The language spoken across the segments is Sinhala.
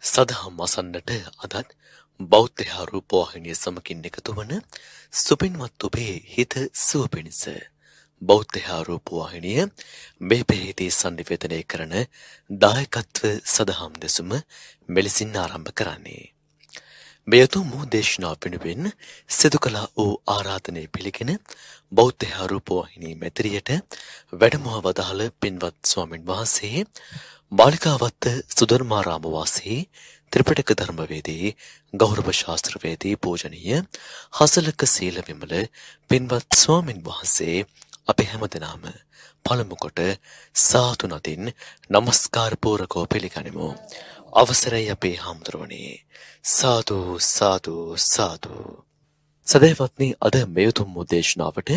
සදහම් අසන්නට අදත් බෞද්ධ රූපවාහිනිය සමකින් එකතු වන සුපින්වත් ඔබේ හිත සුව පිණිස බෞද්ධ රූපවාහිනිය මේ පෙරේදී සංනිවේදනය කරන දායකත්ව සදහම් දෙසුම මෙලෙසින් ආරම්භ කරන්නේ. මේ උතුම් වූ දේශනාව වෙනුවෙන් සිදු කළ වූ ආරාධනය පිළිගෙන බෞද්ධ රූපවාහිනී මෙතරියට වැඩමව වදාළ පින්වත් ස්වාමින් වහන්සේ මාලිකාවත්ත සුදර්මාරාම වාසී ත්‍රිපිටක ධර්මවේදී ගෞරව ශාස්ත්‍රවේදී පූජනීය හසලක සීල විමල පින්වත් ස්වාමින් වහන්සේ අපේ හැමදෙනාම පළමු කොට සාතු නතින් নমස්කාර පූරකව පිළිගනිමු. අවසරයි අපේ හාමුදුරුවනේ. සාදු සාදු සාදු. සදේවත්නි අද මෙයුතුම් උදේශනාවට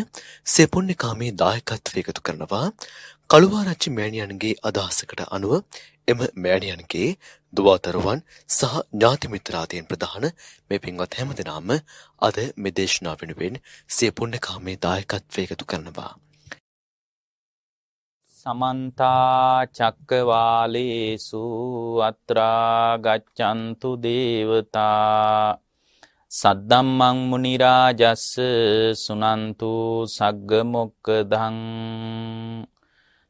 සෙපුන්නිකාමේ දායකත්වය එකතු කරනවා කළුවාරච්චි මෑණියන්ගේ අදහසකට අනුව එම මෑණියන්ගේ දුවාතරුවන් සහ ඥාති මිත්‍රාදීන් ප්‍රධාන මේ පින්වත් හැමදෙනාම අද මේ දේශනාව වෙනුවෙන් සිය පුණ්‍ය කාමයේ දායකත්වය එකතු කරනවා. සමන්ත චක්කවාලේසු අත්‍රා ගච්ඡන්තු දේවතා සද්දම්මං මුනි රාජස්ස සුනන්තු සග්ග මොක්කදං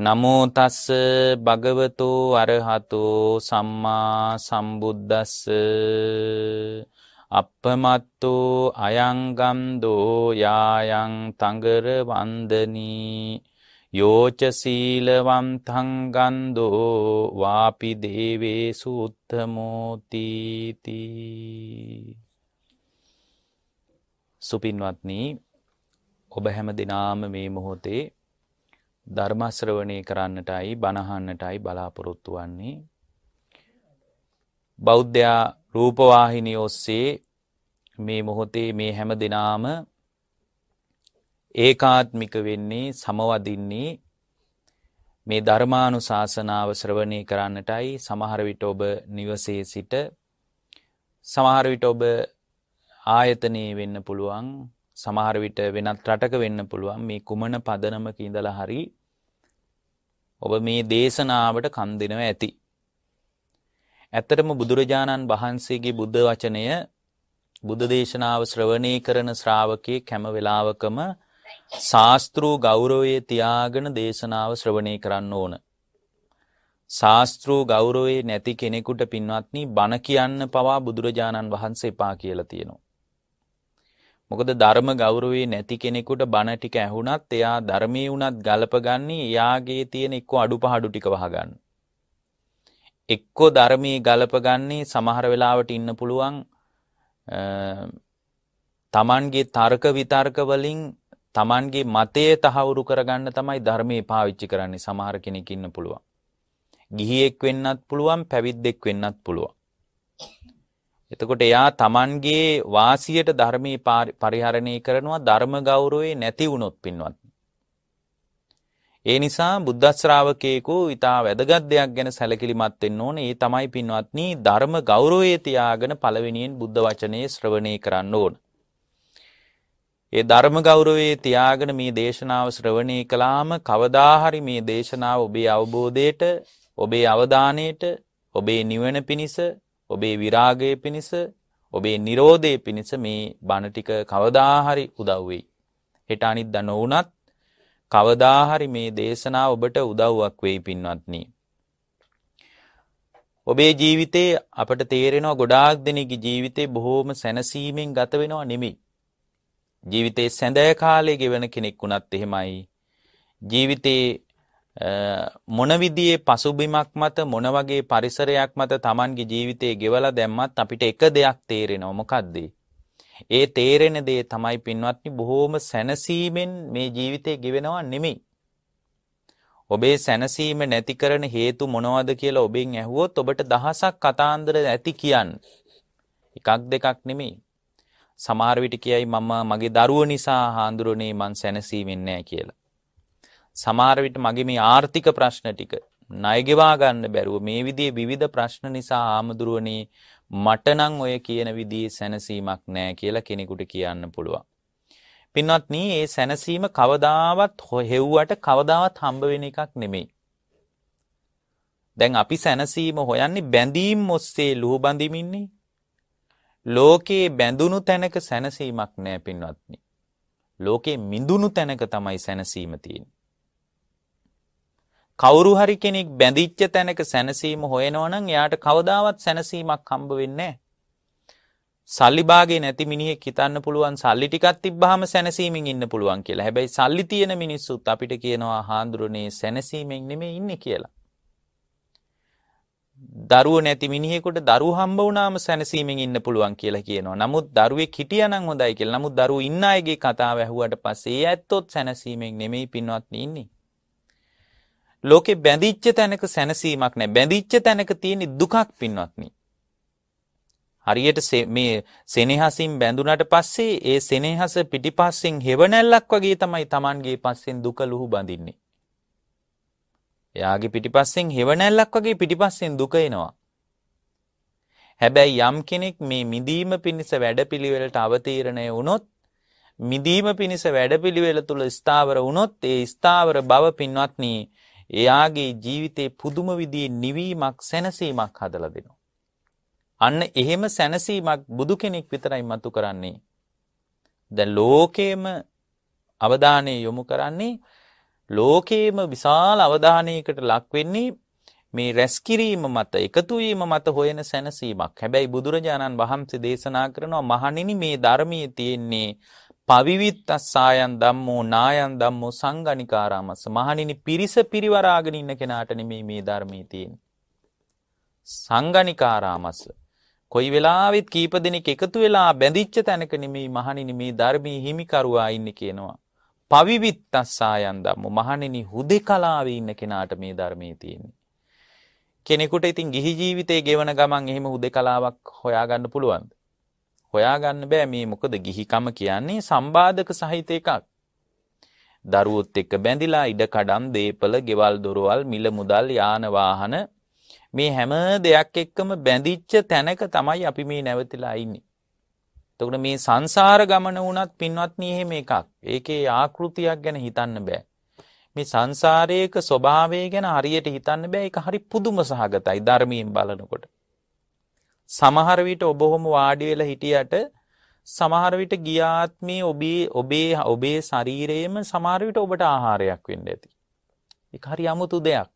නමෝ තස්ස භගවතෝ අරහතෝ සම්මා සම්බුද්දස්ස අප්පමත්තෝ අයංගම් දෝ යායන් තඟර වන්දනී යෝච සීලවම් තංගන්දෝ වාපි දේවේසු උත්තමෝති තී සුපින්වත්නි ඔබ හැම දිනාම මේ මොහොතේ ධර්මශ්‍රවණය කරන්නටයි බණහන්නටයි බලාපොරොත්තු වන්නේ. බෞද්ධයා රූපවාහිනි ඔස්සේ මේ මොහොතේ මේ හැම දෙනාම ඒකාත්මික වෙන්නේ සමවදින්නේ මේ ධර්මානු ශාසනාව ශ්‍රවණය කරන්නටයි සමහරවිට ඔබ නිවසේ සිට සමහරවිට ඔබ ආයතනයේ වෙන්න පුළුවන් සමහර විට වෙනත් රටක වෙන්න පුළුවන් මේ කුමන පදනමක ඉඳලා හරි ඔබ මේ දේශනාවට කන් දෙනවා ඇති. ඇත්තටම බුදුරජාණන් වහන්සේගේ බුද්ධ වචනය බුද්ධ දේශනාව ශ්‍රවණය කරන ශ්‍රාවකයෙක් හැම වෙලාවකම ශාස්ත්‍රූ ගෞරවයේ තියාගෙන දේශනාව ශ්‍රවණය කරන්න ඕන. ශාස්ත්‍රූ ගෞරවයේ නැති කෙනෙකුට පින්වත්නි බණ කියන්න පවා බුදුරජාණන් වහන්සේ එපා කියලා තියෙනවා. මොකද ධර්ම ගෞරවේ නැති කෙනෙකුට බණ ටික ඇහුණත් එයා ධර්මයේ වුණත් ගලපගන්නේ එයාගේ තියෙන එක්ක අඩුපාඩු ටික වහගන්න. එක්කෝ ධර්මයේ ගලපගන්නේ සමහර වෙලාවට ඉන්න පුළුවන් තමන්ගේ තර්ක විතර්ක වලින් තමන්ගේ මතය තහවුරු කරගන්න තමයි ධර්මයේ පාවිච්චි කරන්නේ සමහර කෙනෙක් ඉන්න පුළුවන්. ගිහියෙක් වෙන්නත් පුළුවන් පැවිද්දෙක් වෙන්නත් පුළුවන්. එතකොට එයා Tamanගේ වාසියට ධර්මී පරිහරණය කරනවා ධර්ම ගෞරවේ නැති වුණොත් පින්වත්. ඒ නිසා බුද්ධ ශ්‍රාවකයෙකු ඊටා වැදගත් දෙයක් ගැන සැලකිලිමත් වෙන්න ඕනේ. ඒ තමයි පින්වත්නි ධර්ම ගෞරවයේ තියාගෙන පළවෙනියෙන් බුද්ධ වචනේ ශ්‍රවණය කරන්න ඕන. ඒ ධර්ම ගෞරවයේ තියාගෙන මේ දේශනාව ශ්‍රවණය කළාම කවදාහරි මේ දේශනාව ඔබේ අවබෝධයට, ඔබේ අවධානයට, ඔබේ නිවන පිණිස ඔබේ විරාගය පිණිස ඔබේ නිරෝධය පිණිස මේ බණ ටික කවදාහරි උදව් වෙයි. හෙට අනිද්දා නොවුනත් කවදාහරි මේ දේශනාව ඔබට උදව්වක් වෙයි පින්වත්නි. ඔබේ ජීවිතේ අපට තේරෙනවා ගොඩාක් දෙනෙක්ගේ ජීවිතේ බොහෝම සැනසීමෙන් ගත වෙනවා නෙමෙයි. ජීවිතේ සැඳෑ කාලේ ගෙවන කෙනෙක් වුණත් එහෙමයි. ජීවිතේ මොන විදියේ පසුබිමක් මත මොන වගේ පරිසරයක් මත Tamanගේ ජීවිතේ ගෙවලා දැම්මත් අපිට එක දෙයක් තේරෙනවා මොකද්ද? ඒ තේරෙන දේ තමයි පින්වත්නි බොහෝම සැනසීමෙන් මේ ජීවිතේ ගෙවෙනවා නෙමෙයි. ඔබේ සැනසීම නැති කරන හේතු මොනවද කියලා ඔබෙන් ඇහුවොත් ඔබට දහසක් කතාන්දර ඇති කියන්න. එකක් දෙකක් නෙමෙයි. සමහර විට කියයි මම මගේ දරුවෝ නිසා හාඳුරුනේ මං සැනසීමෙන් නැහැ කියලා. සමහර විට මගේ මේ ආර්ථික ප්‍රශ්න ටික ණය ගෙවා ගන්න බැරුව මේ විදිහේ විවිධ ප්‍රශ්න නිසා ආමුදුරුවනේ මට නම් ඔය කියන විදිහේ සැනසීමක් නැහැ කියලා කෙනෙකුට කියන්න පුළුවන්. පින්වත්නි, මේ සැනසීම කවදාවත් හෙව්වට කවදාවත් හම්බ වෙන එකක් නෙමෙයි. දැන් අපි සැනසීම හොයන්නේ බැඳීම් ඔස්සේ ලුහු බඳිමින්නේ. ලෝකේ බැඳුණු තැනක සැනසීමක් නෑ පින්වත්නි. ලෝකේ මිඳුණු තැනක තමයි සැනසීම තියෙන්නේ. කවුරු හරි කෙනෙක් බැඳිච්ච තැනක සැනසීම හොයනවනම් එයාට කවදාවත් සැනසීමක් හම්බ වෙන්නේ සල්ලිබාගේ නැති මිනිහෙක් හිතන්න පුළුවන් සල්ලි ටිකක් තිබ්බහම සැනසීමෙන් ඉන්න පුළුවන් කියලා. හැබැයි සල්ලි තියෙන මිනිස්සුත් අපිට කියනවා හාඳුරනේ සැනසීමෙන් නෙමෙයි ඉන්නේ කියලා. දරුව නැති මිනිහෙකුට දරු හම්බ වුණාම සැනසීමෙන් ඉන්න පුළුවන් කියලා කියනවා. නමුත් දරුවෙක් හිටියනම් හොඳයි කියලා. නමුත් දරුවෝ ඉන්න අයගේ කතාව ඇහුවට පස්සේ ඇත්තොත් සැනසීමෙන් නෙමෙයි පින්වත්නි ඉන්නේ. ලෝකේ බැඳිච්ච තැනක සැනසීමක් නැහැ. බැඳිච්ච තැනක තියෙන දුකක් පින්වත්නි. හරියට මේ සෙනෙහසින් බැඳුනට පස්සේ ඒ සෙනෙහස පිටිපස්සෙන් හෙවණැල්ලක් වගේ තමයි Tamanගේ පස්සෙන් දුක ලුහු බඳින්නේ. එයාගේ පිටිපස්සෙන් හෙවණැල්ලක් වගේ පිටිපස්සෙන් දුක එනවා. හැබැයි යම් කෙනෙක් මේ මිදීම පිණිස වැඩපිළිවෙලට අවතීර්ණය වුණොත් මිදීම පිණිස වැඩපිළිවෙල තුල ස්ථාවර වුණොත් ඒ ස්ථාවර බව පින්වත්නි එයාගේ ජීවිතේ පුදුම විදිහේ නිවීමක් සැනසීමක් හදලා දෙනවා. අන්න එහෙම සැනසීමක් බුදු කෙනෙක් විතරයි මතු කරන්නේ. දැන් ලෝකේම අවධානය යොමු කරන්නේ ලෝකේම විශාල අවධානයකට ලක් වෙන්නේ මේ රැස්කිරීම මත එකතු වීම මත හොයන සැනසීමක්. හැබැයි බුදුරජාණන් වහන්සේ දේශනා කරනවා මහණෙනි මේ ධර්මයේ තියෙන්නේ පවිවිත්තස්සායන් ධම්මෝ නායන් ධම්මෝ සංගණිකාරාමස්ස මහණෙනි පිරිස පිරිවරාගෙන ඉන්න කෙනාට නෙමෙයි මේ ධර්මයේ තියෙන්නේ. සංගණිකාරාමස්ස කොයි වෙලාවෙත් කීප දෙනෙක් එකතු වෙලා බැඳිච්ච තැනක නෙමෙයි මහණෙනි මේ ධර්මයේ හිමිකරුවා ඉන්නේ කියනවා. පවිවිත්තස්සායන් ධම්මෝ මහණෙනි හුදේකලාවේ ඉන්න කෙනාට මේ ධර්මයේ තියෙන්නේ. කෙනෙකුට ඉතින් ගිහි ජීවිතේ ගෙවන ගමන් එහෙම හුදේකලාවක් හොයාගන්න පුළුවන්ද? හොයාගන්න බෑ මේ මොකද ගිහිකම කියන්නේ සම්බාධක සහිත එකක්. දරුවොත් එක්ක බැඳිලා ඉඩකඩම් දේපල ගෙවල් දොරවල් මිල මුදල් යාන වාහන මේ හැම දෙයක් එක්කම බැඳිච්ච තැනක තමයි අපි මේ නැවතිලා ඉන්නේ. එතකොට මේ සංසාර ගමන වුණත් පින්වත්නි එහෙම එකක්. ඒකේ ආකෘතියක් ගැන හිතන්න බෑ. මේ සංසාරයේක ස්වභාවය ගැන හරියට හිතන්න බෑ. ඒක හරි පුදුම සහගතයි ධර්මයෙන් බලනකොට. සමහර විට ඔබ ඔහොම වාඩි වෙලා හිටියට සමහර විට ගියාත්මේ ඔබේ ඔබේ ඔබේ ශරීරයේම සමහර විට ඔබට ආහාරයක් වෙන්න ඇති. ඒක හරි 아무තු දෙයක්.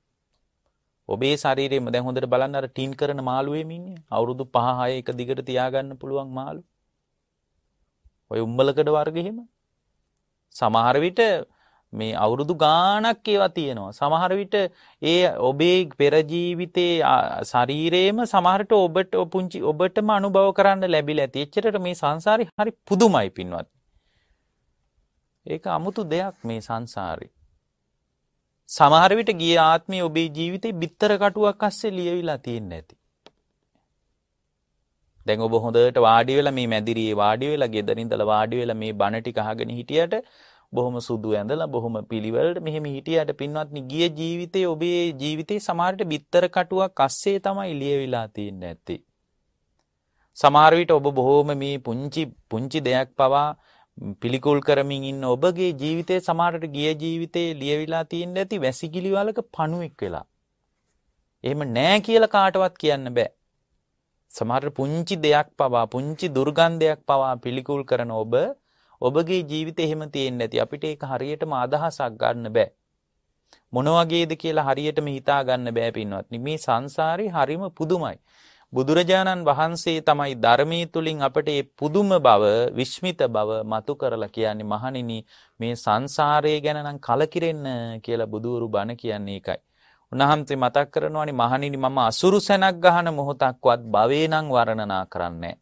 ඔබේ ශරීරයේම දැන් හොඳට බලන්න අර ටීන් කරන මාළුවෙම ඉන්නේ. අවුරුදු 5 6 එක දිගට තියාගන්න පුළුවන් මාළු. ඔය උම්බලකඩ වර්ගෙ එහෙම. සමහර විට මේ අවුරුදු ගාණක් ඒවා තියෙනවා. සමහර විට ඒ ඔබේ පෙර ජීවිතේ ශරීරේම සමහරට ඔබට පුංචි ඔබටම අනුභව කරන්න ලැබිලා ඇති. එච්චරට මේ සංසාරේ හරි පුදුමයි පින්වත්. ඒක 아무තු දෙයක් මේ සංසාරේ. සමහර විට ගිය ආත්මේ ඔබේ ජීවිතේ bitter කටුවක් අස්සේ ලියවිලා තියෙන්නේ නැති. දැන් ඔබ හොඳට වාඩි වෙලා මේ මැදිරියේ වාඩි වෙලා ගෙදරින් ඉඳලා වාඩි වෙලා මේ බණ ටික අහගෙන හිටියට බොහොම සුදු ඇඳලා බොහොම පිළිවෙලට මෙහෙම හිටියට පින්වත්නි ගිය ජීවිතේ ඔබේ ජීවිතේ සමහරට bitter කටුවක් අස්සේ තමයි ලියවිලා තින්නේ ඇත්තේ. සමහර විට ඔබ බොහොම මේ පුංචි පුංචි දෙයක් පවා පිළිකුල් කරමින් ඉන්න ඔබගේ ජීවිතේ සමහරට ගිය ජීවිතේ ලියවිලා තින්නේ ඇති වැසිකිලි වලක පණුවෙක් වෙලා. එහෙම නෑ කියලා කාටවත් කියන්න බෑ. සමහර පුංචි දෙයක් පවා පුංචි දුර්ගන්ධයක් පවා පිළිකුල් කරන ඔබ ඔබගේ ජීවිත එහෙම තියෙන් නැති අපිට ඒක හරියටම අදහසක් ගන්න බෑ. මොනවගේද කියලා හරියටම හිතා ගන්න බෑ පින්වත්නි මේ සංසාරේ හරිම පුදුමයි. බුදුරජාණන් වහන්සේ තමයි ධර්මයේ තුලින් අපට මේ පුදුම බව, විස්මිත බව මතු කරලා කියන්නේ මහණෙනි මේ සංසාරය ගැන නම් කලකිරෙන්න කියලා බුදුවරු බණ කියන්නේ ඒකයි. උන්වහන්සේ මතක් කරනවානේ මහණෙනි මම අසුරු සැනක් ගහන මොහොතක්වත් භවේ නම් වර්ණනා කරන්නේ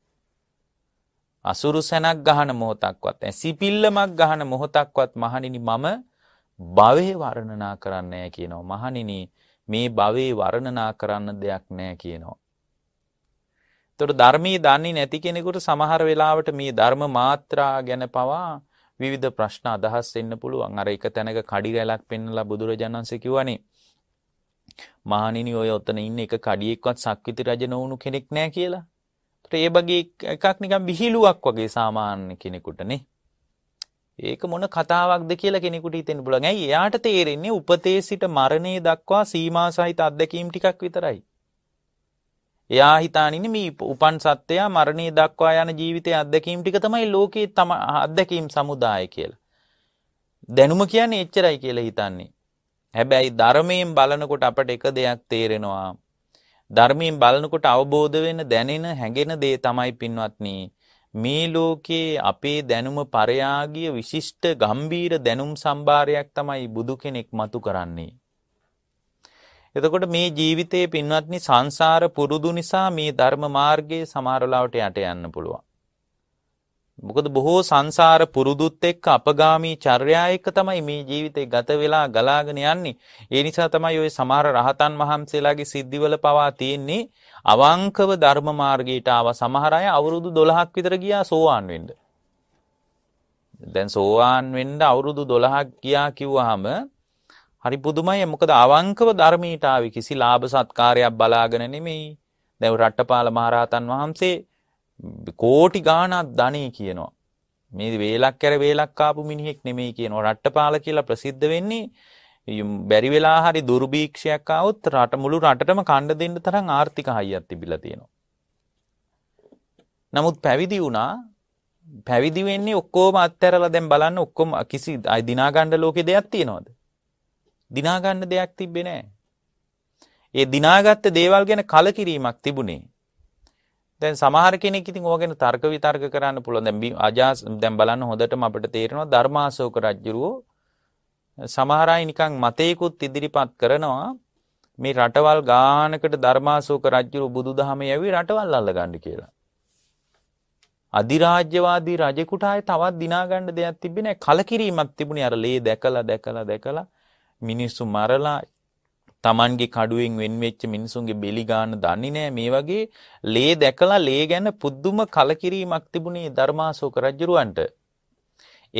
අසුරු සැනක් ගහන මොහොතක්වත් සිපිල්ලමක් ගහන මොහොතක්වත් මහණෙනි මම භවයේ වර්ණනා කරන්නේ කියනවා මහණෙනි මේ භවයේ වර්ණනා කරන්න දෙයක් නැහැ කියනවා. එතකොට ධර්මයේ දන්නේ නැති කෙනෙකුට සමහර වෙලාවට මේ ධර්ම මාත්‍රා ගැන පවා විවිධ ප්‍රශ්න අදහස් එන්න පුළුවන්. අර එක තැනක කඩි රැලක් පෙන්නලා බුදුරජාණන්සේ කිව්වනේ මහණෙනි ඔය ඔතන ඉන්න එක කඩියෙක්වත් සක්විති රජ නොවුණු කෙනෙක් නැහැ කියලා. ඒකට ඒ වගේ එකක් නිකන් විහිළුවක් වගේ සාමාන්‍ය කෙනෙකුටනේ. ඒක මොන කතාවක්ද කියලා කෙනෙකුට හිතෙන්න පුළුවන්. ඇයි එයාට තේරෙන්නේ උපතේ සිට මරණය දක්වා සීමා සහිත අත්දැකීම් ටිකක් විතරයි. එයා හිතානින්නේ මේ උපන් සත්‍යයා මරණය දක්වා යන ජීවිතයේ අත්දැකීම් ටික තමයි ලෝකයේ තම අත්දැකීම් සමුදාය කියලා. දැනුම කියන්නේ එච්චරයි කියලා හිතන්නේ. හැබැයි ධර්මයෙන් බලනකොට අපට එක දෙයක් තේරෙනවා. ධර්මයෙන් බලනකොට අවබෝධ වෙන දැනෙන හැඟෙන දේ තමයි පින්වත්නි මේ ලෝකයේ අපේ දැනුම පරයාගිය විශිෂ්ට ගම්බීර දැනුම් සම්භාරයක් තමයි බුදු කෙනෙක් මතු කරන්නේ. එතකොට මේ ජීවිතයේ පින්වත්නි සංසාර පුරුදු නිසා මේ ධර්ම මාර්ගයේ සමහරලාවට යට යන්න පුළුවන්. මොකද බොහෝ සංසාර පුරුදුත් එක්ක අපගාමී චර්යා එක්ක තමයි මේ ජීවිතේ ගත වෙලා ගලාගෙන යන්නේ. ඒ නිසා තමයි ওই සමහර රහතන් වහන්සේලාගේ සිද්ධිවල පවා තියෙන්නේ අවංකව ධර්ම මාර්ගයට ආව සමහර අය අවුරුදු 12ක් විතර ගියා සෝවාන් වෙන්න. දැන් සෝවාන් වෙන්න අවුරුදු 12ක් ගියා කිව්වහම හරි පුදුමයි. මොකද අවංකව ධර්මයට ආවේ කිසි ලාභ සත්කාරයක් බලාගෙන නෙමෙයි. දැන් රට්ටපාල මහරහතන් වහන්සේ කෝටි ගානක් ධනේ කියනවා. මේ වේලක් කැර වේලක් ආපු මිනිහෙක් නෙමෙයි කියනවා. රට්ටපාල කියලා ප්‍රසිද්ධ වෙන්නේ බැරි වෙලා හරි දුර්භීක්ෂයක් આવොත් රට මුළු රටටම කණ්ඩ දෙන්න තරම් ආර්ථික හයියක් තිබිලා තියෙනවා. නමුත් පැවිදි වුණා පැවිදි වෙන්නේ ඔක්කොම අත්හැරලා දැන් බලන්න ඔක්කොම කිසි දිනා ගන්න ලෝකේ දෙයක් තියනවද? දිනා ගන්න දෙයක් තිබ්බේ නැහැ. ඒ දිනාගත්ත දේවල් ගැන කලකිරීමක් තිබුණේ. දැන් සමහර කෙනෙක් ඉතින් ඕක ගැන තර්ක විතර්ක කරන්න පුළුවන්. දැන් අජාස් දැන් බලන්න හොඳටම අපිට තේරෙනවා ධර්මාශෝක රජුරෝ සමහර අය නිකන් මතේකුත් ඉදිරිපත් කරනවා මේ රටවල් ගානකට ධර්මාශෝක රජුරෝ බුදුදහම යැවි රටවල් අල්ලගන්න කියලා. අධිරාජ්‍යවාදී රජෙකුට ආයේ තවත් දිනාගන්න දෙයක් තිබ්බේ නැහැ. කලකිරීමක් තිබුණේ අර ලේ දැකලා දැකලා දැකලා මිනිස්සු මරලා Tamanගේ කඩුවෙන් වෙන් වෙච්ච මිනිසුන්ගේ බෙලි ගන්න දන්නේ නැහැ මේ වගේ ලේ දැකලා ලේ ගැන පුදුම කලකිරීමක් තිබුණේ ධර්මාශෝක රජුරවන්ට.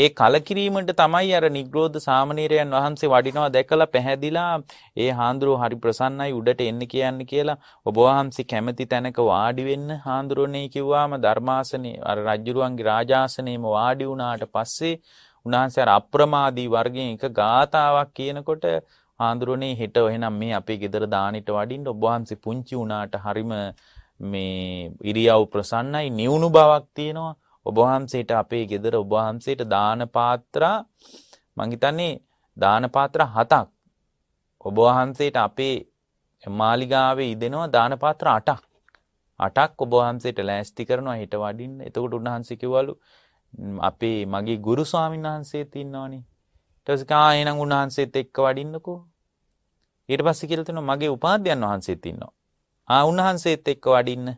ඒ කලකිරීමට තමයි අර නිග්‍රෝධ සාමණේරයන් වහන්සේ වඩිනවා දැකලා පැහැදිලා ඒ හාඳුරෝ හරි ප්‍රසන්නයි උඩට එන්න කියන්නේ කියලා ඔබ වහන්සේ කැමති තැනක වාඩි වෙන්න හාඳුරෝනේ කිව්වාම ධර්මාසනේ අර රජුරුවන්ගේ රාජාසනේම වාඩි වුණාට පස්සේ උන්වහන්සේ අර අප්‍රමාදී වර්ගයෙන් එක ගාතාවක් කියනකොට හාඳුරුවනේ හෙට එහෙනම් මේ අපේ ගෙදර දානිට වඩින්න ඔබ වහන්සේ පුංචි වුණාට හරිම මේ ඉරියව් ප්‍රසන්නයි නිවුණු බවක් තියෙනවා ඔබ වහන්සේට අපේ ගෙදර ඔබ වහන්සේට දාන පාත්‍රා මං හිතන්නේ දාන පාත්‍ර හතක් ඔබ වහන්සේට අපේ මාලිගාවේ ඉදෙනවා දාන පාත්‍ර අටක් අටක් ඔබ වහන්සේට ලෑස්ති කරනවා හිට වඩින්න එතකොට උන්වහන්සේ කිව්වලු අපේ මගේ ගුරු ස්වාමීන් වහන්සේත් ඉන්නවනේ ටස්කා එනම් උන්වහන්සේත් එක්ක වඩින්නකෝ ඊට පස්ස කියලතින මගේ උපාධ්‍යයන් වහන්සේත් ඉන්නවා ආ උන්වහන්සේත් එක්ක වඩින්න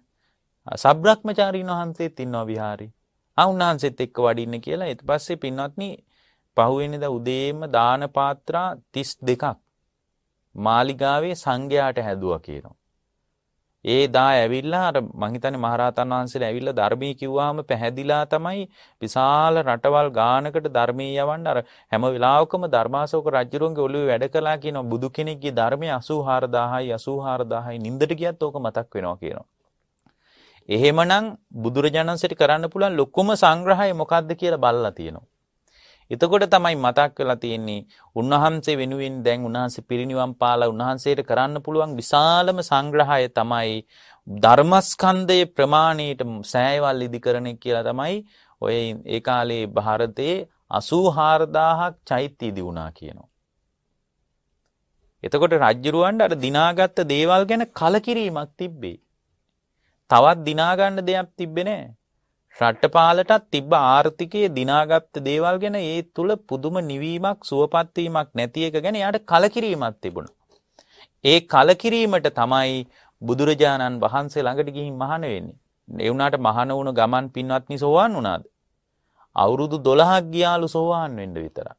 සබ්‍රක්්මචාරීන් වහන්සේත් ඉන්නවා විහාරි ආ උන්වහන්සේත් එක්ක වඩින්න කියලා එත පස්සේ පින්වත්නී පහුවෙනද උදේම දානපාත්‍රා තිස් දෙකක් මාලිගාවේ සංඝයාට හැදුව කියනවා. ඒ දා ඇවිල්ලා අර මං හිතන්නේ මහරහතන් වහන්සේලා ඇවිල්ලා ධර්මී කිව්වහම පැහැදිලා තමයි විශාල රටවල් ගානකට ධර්මී යවන්න අර හැම වෙලාවකම ධර්මාශෝක රජුරුවන්ගේ ඔළුවේ වැඩ කළා කියන බුදු කෙනෙක්ගේ ධර්මය 84000යි 84000යි නින්දට ගියත් ඕක මතක් වෙනවා කියනවා. එහෙමනම් බුදුරජාණන්සට කරන්න පුළුවන් ලොකුම සංග්‍රහය මොකක්ද කියලා බලලා තියෙනවා. එතකොට තමයි මතක් වෙලා තියෙන්නේ උන්වහන්සේ වෙනුවෙන් දැන් උන්වහන්සේ පිරිනිවන් පාලා උන්වහන්සේට කරන්න පුළුවන් විශාලම සංග්‍රහය තමයි ධර්මස්කන්ධයේ ප්‍රමාණයට සෑයවල් ඉදිකරණය කියලා තමයි ඔය ඒ කාලේ ಭಾರತයේ 84000ක් චෛත්‍ය ඉදි වුණා කියනවා. එතකොට රජ්ජුරුවන්ට අර දිනාගත්ත දේවල් ගැන කලකිරීමක් තිබ්බේ. තවත් දිනාගන්න දෙයක් තිබ්බේ නැහැ. රට්ටපාලටත් තිබ්බ ආර්ථිකයේ දිනාගත්ත දේවල් ගැන ඒ තුළ පුදුම නිවීමක් සුවපත්වීමක් නැති එක ගැන යාට කලකිරීමක් තිබුණා. ඒ කලකිරීමට තමයි බුදුරජාණන් වහන්සේ ළඟට ගිහින් මහාන වෙන්නේ. ඒ වුණාට මහාන වුණ ගමන් පින්වත්නි සෝවාන් වුණාද? අවුරුදු 12ක් ගියාලු සෝවාන් වෙන්න විතරක්.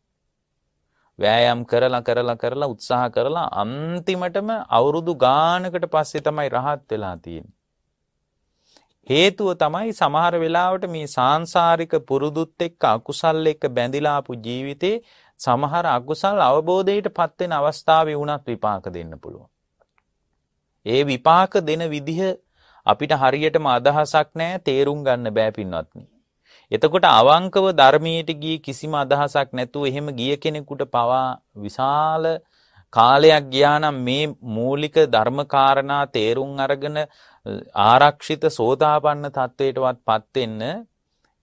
වෑයම් කරලා කරලා කරලා උත්සාහ කරලා අන්තිමටම අවුරුදු ගානකට පස්සේ තමයි රහත් වෙලා තියෙන්නේ. හේතුව තමයි සමහර වෙලාවට මේ සාංසාරික පුරුදුත් එක්ක අකුසල් එක්ක බැඳිලාපු ජීවිතේ සමහර අකුසල් අවබෝධයට පත්වෙන අවස්ථාවේ වුණත් විපාක දෙන්න පුළුවන්. ඒ විපාක දෙන විදිහ අපිට හරියටම අදහසක් නෑ තේරුම් ගන්න බෑ පින්වත්නි. එතකොට අවංකව ධර්මයට ගිය කිසිම අදහසක් නැතුව එහෙම ගිය කෙනෙකුට පවා විශාල කාලයක් ගියා නම් මේ මූලික ධර්මකාරණා තේරුම් අරගෙන ආරක්ෂිත සෝතාපන්න තත්වයටවත්පත් වෙන්න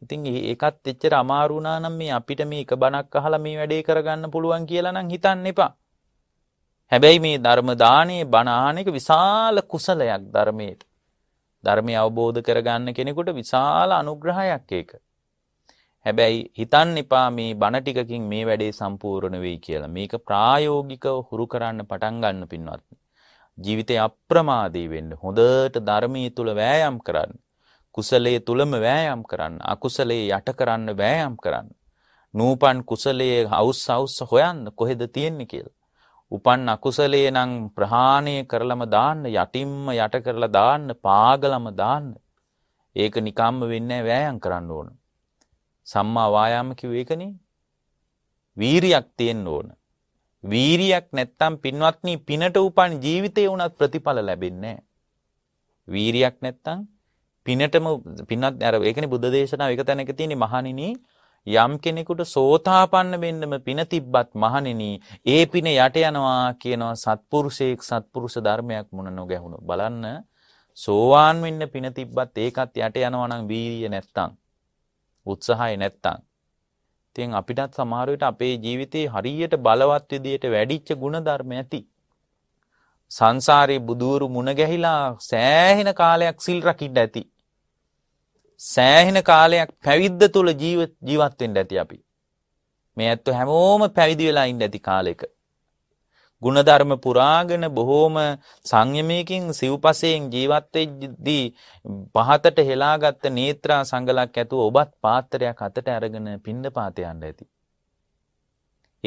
ඉතින් ඒකත් එච්චර අමාරු වුණා නම් මේ අපිට මේ එක බණක් අහලා මේ වැඩේ කරගන්න පුළුවන් කියලා නම් හිතන්න එපා. හැබැයි මේ ධර්ම දානේ බණ ආන එක විශාල කුසලයක් ධර්මයේ. ධර්මය අවබෝධ කරගන්න කෙනෙකුට විශාල අනුග්‍රහයක් ඒක. හැබැයි හිතන්න එපා මේ බණ ටිකකින් මේ වැඩේ සම්පූර්ණ වෙයි කියලා. මේක ප්‍රායෝගිකව හුරු කරන්න පටන් ගන්න පින්වත්. ජීවිතේ අප්‍රමාදී වෙන්න හොඳට ධර්මයේ තුල වෑයම් කරන්න. කුසලයේ තුලම වෑයම් කරන්න. අකුසලයේ යට කරන්න වෑයම් කරන්න. නූපන් කුසලයේ හවුස් හවුස් හොයන්න කොහෙද තියෙන්නේ කියලා. උපන් අකුසලයේ නම් ප්‍රහාණය කරලම දාන්න යටින්ම යට කරලා දාන්න පාගලම දාන්න. ඒක නිකම්ම වෙන්නේ වෑයම් කරන්න ඕනේ. සම්මා වායාම කිව්වේ ඒකනේ. වීරියක් තියෙන්න ඕන. වීරියක් නැත්තම් පින්වත්නි පිනට උපන් ජීවිතේ වුණත් ප්‍රතිඵල ලැබෙන්නේ වීරියක් නැත්තම් පිනටම පින්වත් අර ඒකනේ බුද්ධ දේශනාව එක තැනක තියෙන මහණෙනි යම් කෙනෙකුට සෝතාපන්න වෙන්නම පින තිබ්බත් මහණෙනි ඒ පින යට යනවා කියනවා සත්පුරුෂයෙක් සත්පුරුෂ ධර්මයක් මුණ නොගැහුණු බලන්න සෝවාන් වෙන්න පින තිබ්බත් ඒකත් යට යනවා නම් වීර්ය නැත්තම් උත්සාහය නැත්තම්. ඉතින් අපිටත් සමහර විට අපේ ජීවිතේ හරියට බලවත් විදියට වැඩිච්ච ಗುಣධර්ම ඇති. සංසාරේ බුදూరు මුණ ගැහිලා සෑහෙන කාලයක් සිල් රකින්න ඇති. සෑහෙන කාලයක් පැවිද්ද තුල ජීවත් ජීවත් වෙන්න ඇති අපි. මේ ඇත්ත හැමෝම පැවිදි වෙලා ඉන්න ඇති කාලෙක. ಗುಣධර්ම පුරාගෙන බොහෝම සංයමයකින් සිව්පසයෙන් ජීවත්වෙද්දී පහතට හෙලාගත්ත නේත්‍රා සංගලක් ඇතුව ඔබත් පාත්‍රයක් අතට අරගෙන පින්ඩ පාතයන්න ඇති.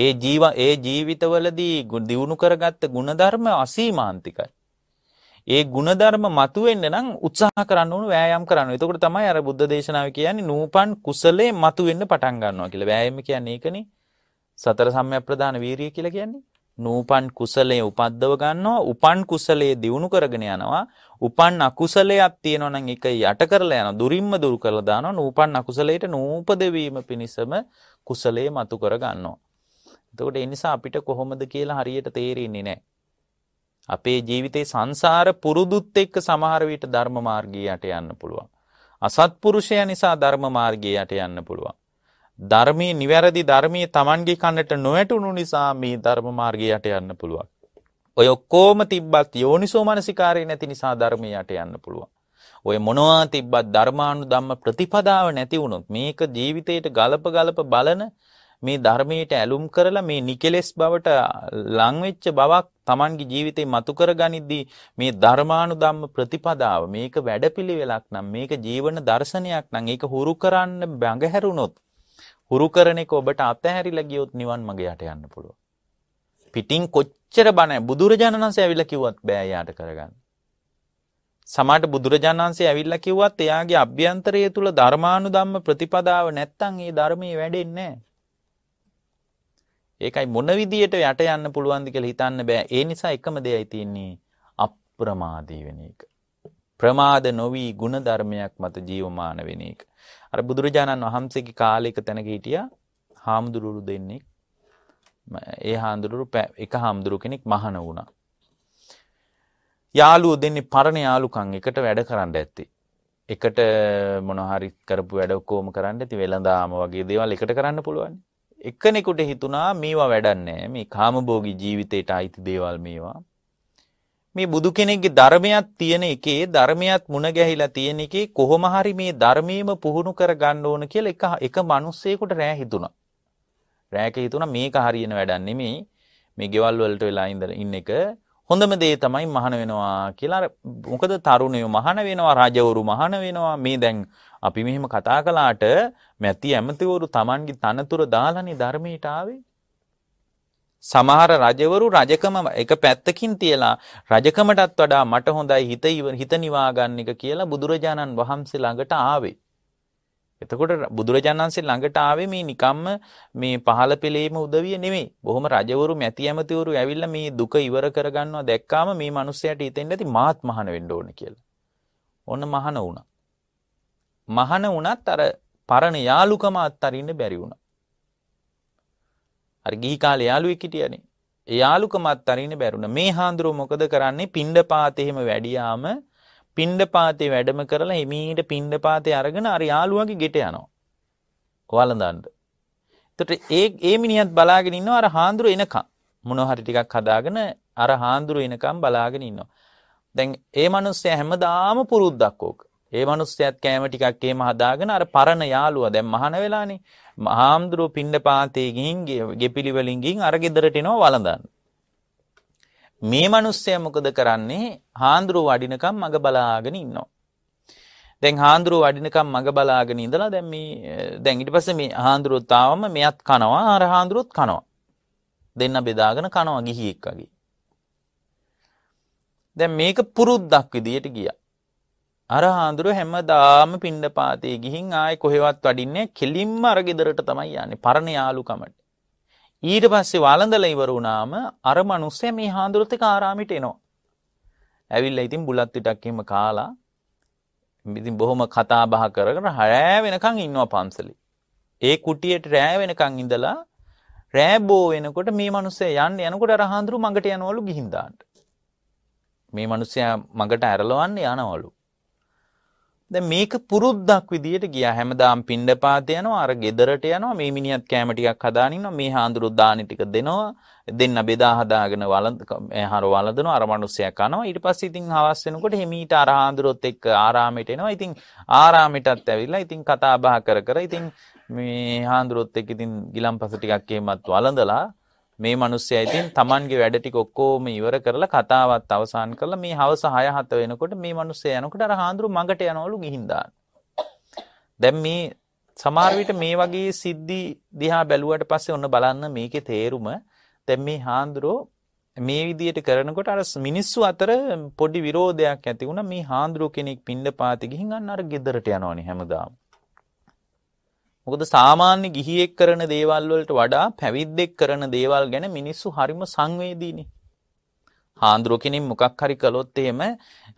ඒ ජීව ඒ ජීවිතවලදී දියුණු කරගත්ත ගුණධර්ම අසීමාන්තිකයි. ඒ ගුණධර්ම මතුවෙන්න නම් උත්සාහ කරන්න ඕන වෑයම් කරන්න. එතකොට තමයි අර බුද්ධ දේශනාව කියන්නේ නූපන් කුසලයේ මතුවෙන්න පටන් ගන්නවා කියලා. වෑයම කියන්නේ ඒකනේ. සතර සම්‍යක් ප්‍රදාන වීරිය කියලා කියන්නේ. නූපන් කුසලයේ උපද්දව ගන්නවා උපන් කුසලයේ දියුණු කරගෙන යනවා උපන් අකුසලයක් තියෙනවා නම් ඒක යට කරලා යනවා දුරින්ම දුරු කරලා දානවා නූපන් අකුසලයට නූපද වීම පිණිසම කුසලයේ මතු කර ගන්නවා එතකොට ඒ නිසා අපිට කොහොමද කියලා හරියට තේරෙන්නේ නැහැ අපේ ජීවිතේ සංසාර පුරුදුත් එක්ක සමහර විට ධර්ම මාර්ගය යට යන්න පුළුවන් අසත්පුරුෂය නිසා ධර්ම මාර්ගය යට යන්න පුළුවන් ධර්මයේ නිවැරදි ධර්මයේ Tamanගේ කන්නට නොඇටුණු නිසා මේ ධර්ම මාර්ගය යට යන්න පුළුවන්. ඔය ඔක්කොම තිබ්බත් යෝනිසෝ මනසිකාරය නැති නිසා ධර්මය යට යන්න පුළුවන්. ඔය මොනවා තිබ්බත් ධර්මානු ධම්ම ප්‍රතිපදාව නැති වුණොත් මේක ජීවිතයට ගලප ගලප බලන මේ ධර්මයට ඇලුම් කරලා මේ නිකෙලෙස් බවට ලංවෙච්ච බවක් Tamanගේ ජීවිතේ මතු කරගනිද්දී මේ ධර්මානුධම්ම ප්‍රතිපදාව මේක වැඩපිළිවෙලක් නම් මේක ජීවන දර්ශනයක් නම් ඒක හුරු කරන්න බැඟහැරුණොත් හුරු කරන එක ඔබට අතහැරිලා ගියොත් නිවන් මඟ යට යන්න පුළුවන්. පිටින් කොච්චර බණ බුදුරජාණන් වහන්සේ ඇවිල්ලා කිව්වත් බෑ යාට කරගන්න. සමහරට බුදුරජාණන් වහන්සේ ඇවිල්ලා කිව්වත් එයාගේ අභ්‍යන්තරය තුල ධර්මානුධම්ම ප්‍රතිපදාව නැත්තම් ඒ ධර්මයේ වැඩෙන්නේ ඒකයි මොන විදියට යට යන්න පුළුවන්ද කියලා හිතන්න බෑ. ඒ නිසා එකම දෙයයි තියෙන්නේ අප්‍රමාදී වෙන එක. ප්‍රමාද නොවී ಗುಣධර්මයක් මත ජීවමාන වෙන එක. අර බුදුරජාණන් වහන්සේගේ කාලයක තැනක හිටියා හාමුදුරුවරු දෙන්නේ. ඒ හාමුදුරුවරු එක හාමුදුරුව කෙනෙක් මහාන වුණා. යාළුවෝ දෙන්නේ පරණ යාළුකම් එකට වැඩ කරන්න ඇත්තේ. එකට මොනහරි කරපු වැඩ කොහොම කරන්න ඇති වෙලඳාම වගේ දේවල් එකට කරන්න පුළුවන්. එකනෙකුට හිතුණා මේවා වැඩන්නේ මේ කාමභෝගී ජීවිතයට අයිති දේවල් මේවා මේ බුදු කෙනෙක්ගේ ධර්මයක් තියෙන එකේ ධර්මයක් මුණ ගැහිලා තියෙන එකේ කොහොම හරි මේ ධර්මයේම පුහුණු කර ගන්න ඕන කියලා එක එක මිනිස්සෙකුට රෑ හිතුණා. රෑක හිතුණා මේක හරියන වැඩක් නෙමෙයි. මේ ගෙවල් වලට වෙලා ඉන්න එක හොඳම දේ තමයි මහාන වෙනවා කියලා මොකද තරුණයෝ මහාන වෙනවා රජවරු මහාන වෙනවා මේ දැන් අපි මෙහෙම කතා කළාට මැති ඇමතිවරු Tamange තනතුර දාලානේ ධර්මයට ආවේ සමහර රජවරු රජකම එක පැත්තකින් තියලා රජකමටත් වඩා මට හොඳයි හිත හිත නිවාගන්න එක කියලා බුදුරජාණන් වහන්සේ ළඟට ආවේ. එතකොට බුදුරජාණන්සේ ළඟට ආවේ මේ නිකම්ම මේ පහළ පෙළේම උදවිය නෙමෙයි. බොහොම රජවරු මැති ඇමතිවරු ඇවිල්ලා මේ දුක ඉවර කරගන්නවා දැක්කාම මේ මිනිස්සයාට හිතෙන්න ඇති මාත් මහාන වෙන්න ඕන කියලා. ඔන්න මහාන වුණා. මහාන වුණත් අර පරණ යාලුකම අත්තරින්න බැරි වුණා. අර ගිහි කාලේ යාළුවෙක් හිටියනේ. ඒ යාළුකමත් අරින්න බැරුණ. මේ හාඳුරෝ මොකද කරන්නේ? පිණ්ඩපාතේ එහෙම වැඩියාම පිණ්ඩපාතේ වැඩම කරලා එමීට පිණ්ඩපාතේ අරගෙන අර යාළුවාගේ ගෙට යනවා. වළඳන්න. එතකොට ඒ ඒ මිනිහත් බලාගෙන ඉන්නවා අර හාඳුරෝ එනකම්. මොනවා හරි ටිකක් හදාගෙන අර හාඳුරෝ එනකම් බලාගෙන ඉන්නවා. දැන් ඒ මනුස්සයා හැමදාම පුරුද්දක් ඕක. ඒ මනුස්සයත් කෑම ටිකක් එහෙම හදාගෙන අර පරණ යාළුවා දැන් මහාන වෙලානේ. මහාම්දුරුව පිණ්ඩපාතේ ගිහින් ගෙපිලි වලින් ගිහින් අර ගෙදරට එනවා වළඳන්න. මේ මනුස්සයා මොකද කරන්නේ? හාඳුරුව වඩිනකම් මග බලාගෙන ඉන්නවා. දැන් හාඳුරුව වඩිනකම් මග බලාගෙන ඉඳලා දැන් මේ දැන් ඊට පස්සේ මේ හාඳුරුවත් ආවම මෙයත් කනවා අර හාඳුරුවත් කනවා. දෙන්න බෙදාගෙන කනවා ගිහියෙක් වගේ. දැන් මේක පුරුද්දක් විදියට ගියා. අර හාදුරු හැමදාම පිණ්ඩපාතේ ගිහින් ආයේ කොහෙවත් වඩින්නේ කෙලින්ම අර ගෙදරට තමයි යන්නේ පරණ යාළුකමට. ඊට පස්සේ වළඳලා ඉවර වුණාම අර මිනිස්සයා මේ හාදුරුත් එක්ක ආරාමෙට එනවා. ඇවිල්ලා ඉතින් බුලත් පිටක් එහෙම කාලා ඉතින් බොහොම කතා බහ කරගෙන රෑ වෙනකන් ඉන්නවා පන්සලේ. ඒ කුටියට රෑ වෙනකන් ඉඳලා රෑ බෝ වෙනකොට මේ මිනිස්සයා යන්න යනකොට අර හාදුරු මඟට යනවලු ගිහින් දාන්න. මේ මිනිස්සයා මඟට ඇරලවන්න යනවලු. දැන් මේක පුරුද්දක් විදියට ගියා හැමදාම පින්ඩපාත යනවා අර ගෙදරට යනවා මේ මිනිහත් කැම ටිකක් හදාගෙන ඉන්නවා මේ හාඳුරු දානි ටික දෙනවා දෙන්න බෙදා හදාගෙන වළඳ හර වළඳනවා අර මිනිස්සයා කනවා ඊට පස්සේ ඉතින් හවස් වෙනකොට හිමීට අර හාඳුරුත් එක්ක ආරාමයට එනවා ඉතින් ආරාමයටත් ඇවිල්ලා ඉතින් කතා බහ කර කර ඉතින් මේ හාඳුරුත් එක්ක ඉතින් ගිලම්පස ටිකක් එහෙමත් වළඳලා මේ මිනිස්සයා ඉතින් Tamanගේ වැඩ ටික ඔක්කොම ඉවර කරලා කතාවත් අවසන් කරලා මේ හවස 6 7 වෙනකොට මේ මිනිස්සයා යනකොට අර හාඳුරු මඟට යනවලු ගිහින් දාන. දැන් මේ සමහර විට මේ වගේ සිද්ධි දිහා බැලුවට පස්සේ ඔන්න බලන්න මේකේ තේරුම දැන් මේ හාඳුරෝ මේ විදියට කරනකොට අර මිනිස්සු අතර පොඩි විරෝධයක් ඇති වුණා මේ හාඳුරු කෙනෙක් පින්න පාති ගිහින් අන්න අර ගෙදරට යනවනේ හැමදාම මොකද සාමාන්‍ය ගිහියෙක් කරන දේවල් වලට වඩා පැවිද්දෙක් කරන දේවල් ගැන මිනිස්සු හරිම සංවේදීනේ. හාඳුරුව කෙනෙක් මොකක් හරි කළොත් එහෙම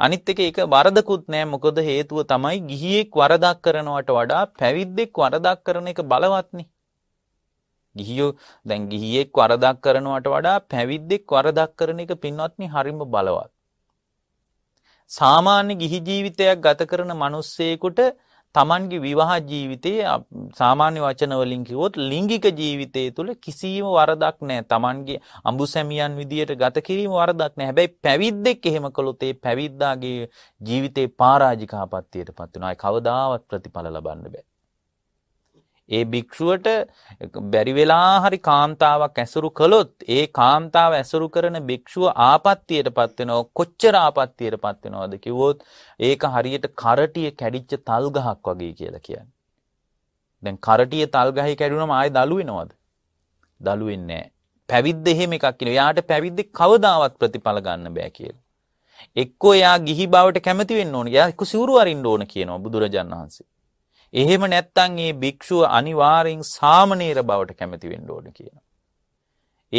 අනිත් එක ඒක වරදකුත් නෑ මොකද හේතුව තමයි ගිහියෙක් වරදක් කරනවට වඩා පැවිද්දෙක් වරදක් කරන එක බලවත්නේ. ගිහියෝ දැන් ගිහියෙක් වරදක් කරනවට වඩා පැවිද්දෙක් වරදක් කරන එක පින්වත්නි හරිම බලවත්. සාමාන්‍ය ගිහි ජීවිතයක් ගත කරන මිනිස්සෙකුට තමන්ගේ විවාහ ජීවිතයේ සාමාන්‍ය වචන වලින් කිව්වොත් ලිංගික ජීවිතය තුළ කිසිම වරදක් නැහැ. තමන්ගේ අඹුසැමියන් විදියට ගත කිරීම වරදක් නැහැ. හැබැයි පැවිද්දෙක් එහෙම කළොත් ඒ පැවිද්දාගේ ජීවිතේ පරාජිකාපත්තියටපත් වෙනවා. ඒ කවදාවත් ප්‍රතිඵල ලබන්න බෑ. ඒ භික්ෂුවට බැරි වෙලා හරි කාන්තාවක් ඇසුරු කළොත් ඒ කාන්තාව ඇසුරු කරන භික්ෂුව ආපත්තියටපත් වෙනවා කොච්චර ආපත්තියටපත් වෙනවද කිව්වොත් ඒක හරියට කරටිය කැඩිච්ච තල් ගහක් වගේ කියලා කියන්නේ. දැන් කරටිය තල් ගහේ කැඩුනම ආයෙ දළු වෙනවද? දළු වෙන්නේ නැහැ. පැවිද්ද එහෙම එකක් කියන. එයාට පැවිද්ද කවදාවත් ප්‍රතිඵල ගන්න බෑ කියලා. එක්කෝ එයා ගිහි බවට කැමති වෙන්න ඕන. එයා එක්ක සිවුරු අරින්න ඕන කියනවා බුදුරජාණන් වහන්සේ. එහෙම නැත්තං ඒ භික්‍ෂුව අනිවාරෙන් සාමනේර බවට කැමති වෙන්න ඕන කියන.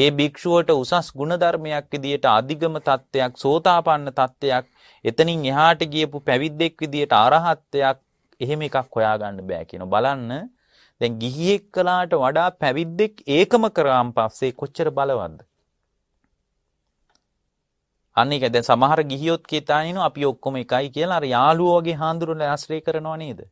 ඒ භික්‍ෂුවට උසස් ගුණධර්මයක් විදියට අධිගම තත්ත්වයක් සෝතාපන්න තත්ත්වයක් එතනින් එහාට ගියපු පැවිද්දෙක් විදියට අරහත්වයක් එහෙම එකක් හොයාගන්න බෑ කියන බලන්න දැන් ගිහියෙක් කලාට වඩා පැවිද්දෙක් ඒකම කරාම් පස්සේ කොච්චර බලවන්ද. අන්නේක දැන් සමහර ගිහියොත් කියතානිනු අපි ඔක්කොම එකයි කියලා අර යාළුවෝ වගේ හාඳුරුවලා ආශ්‍රය කරනව නේද?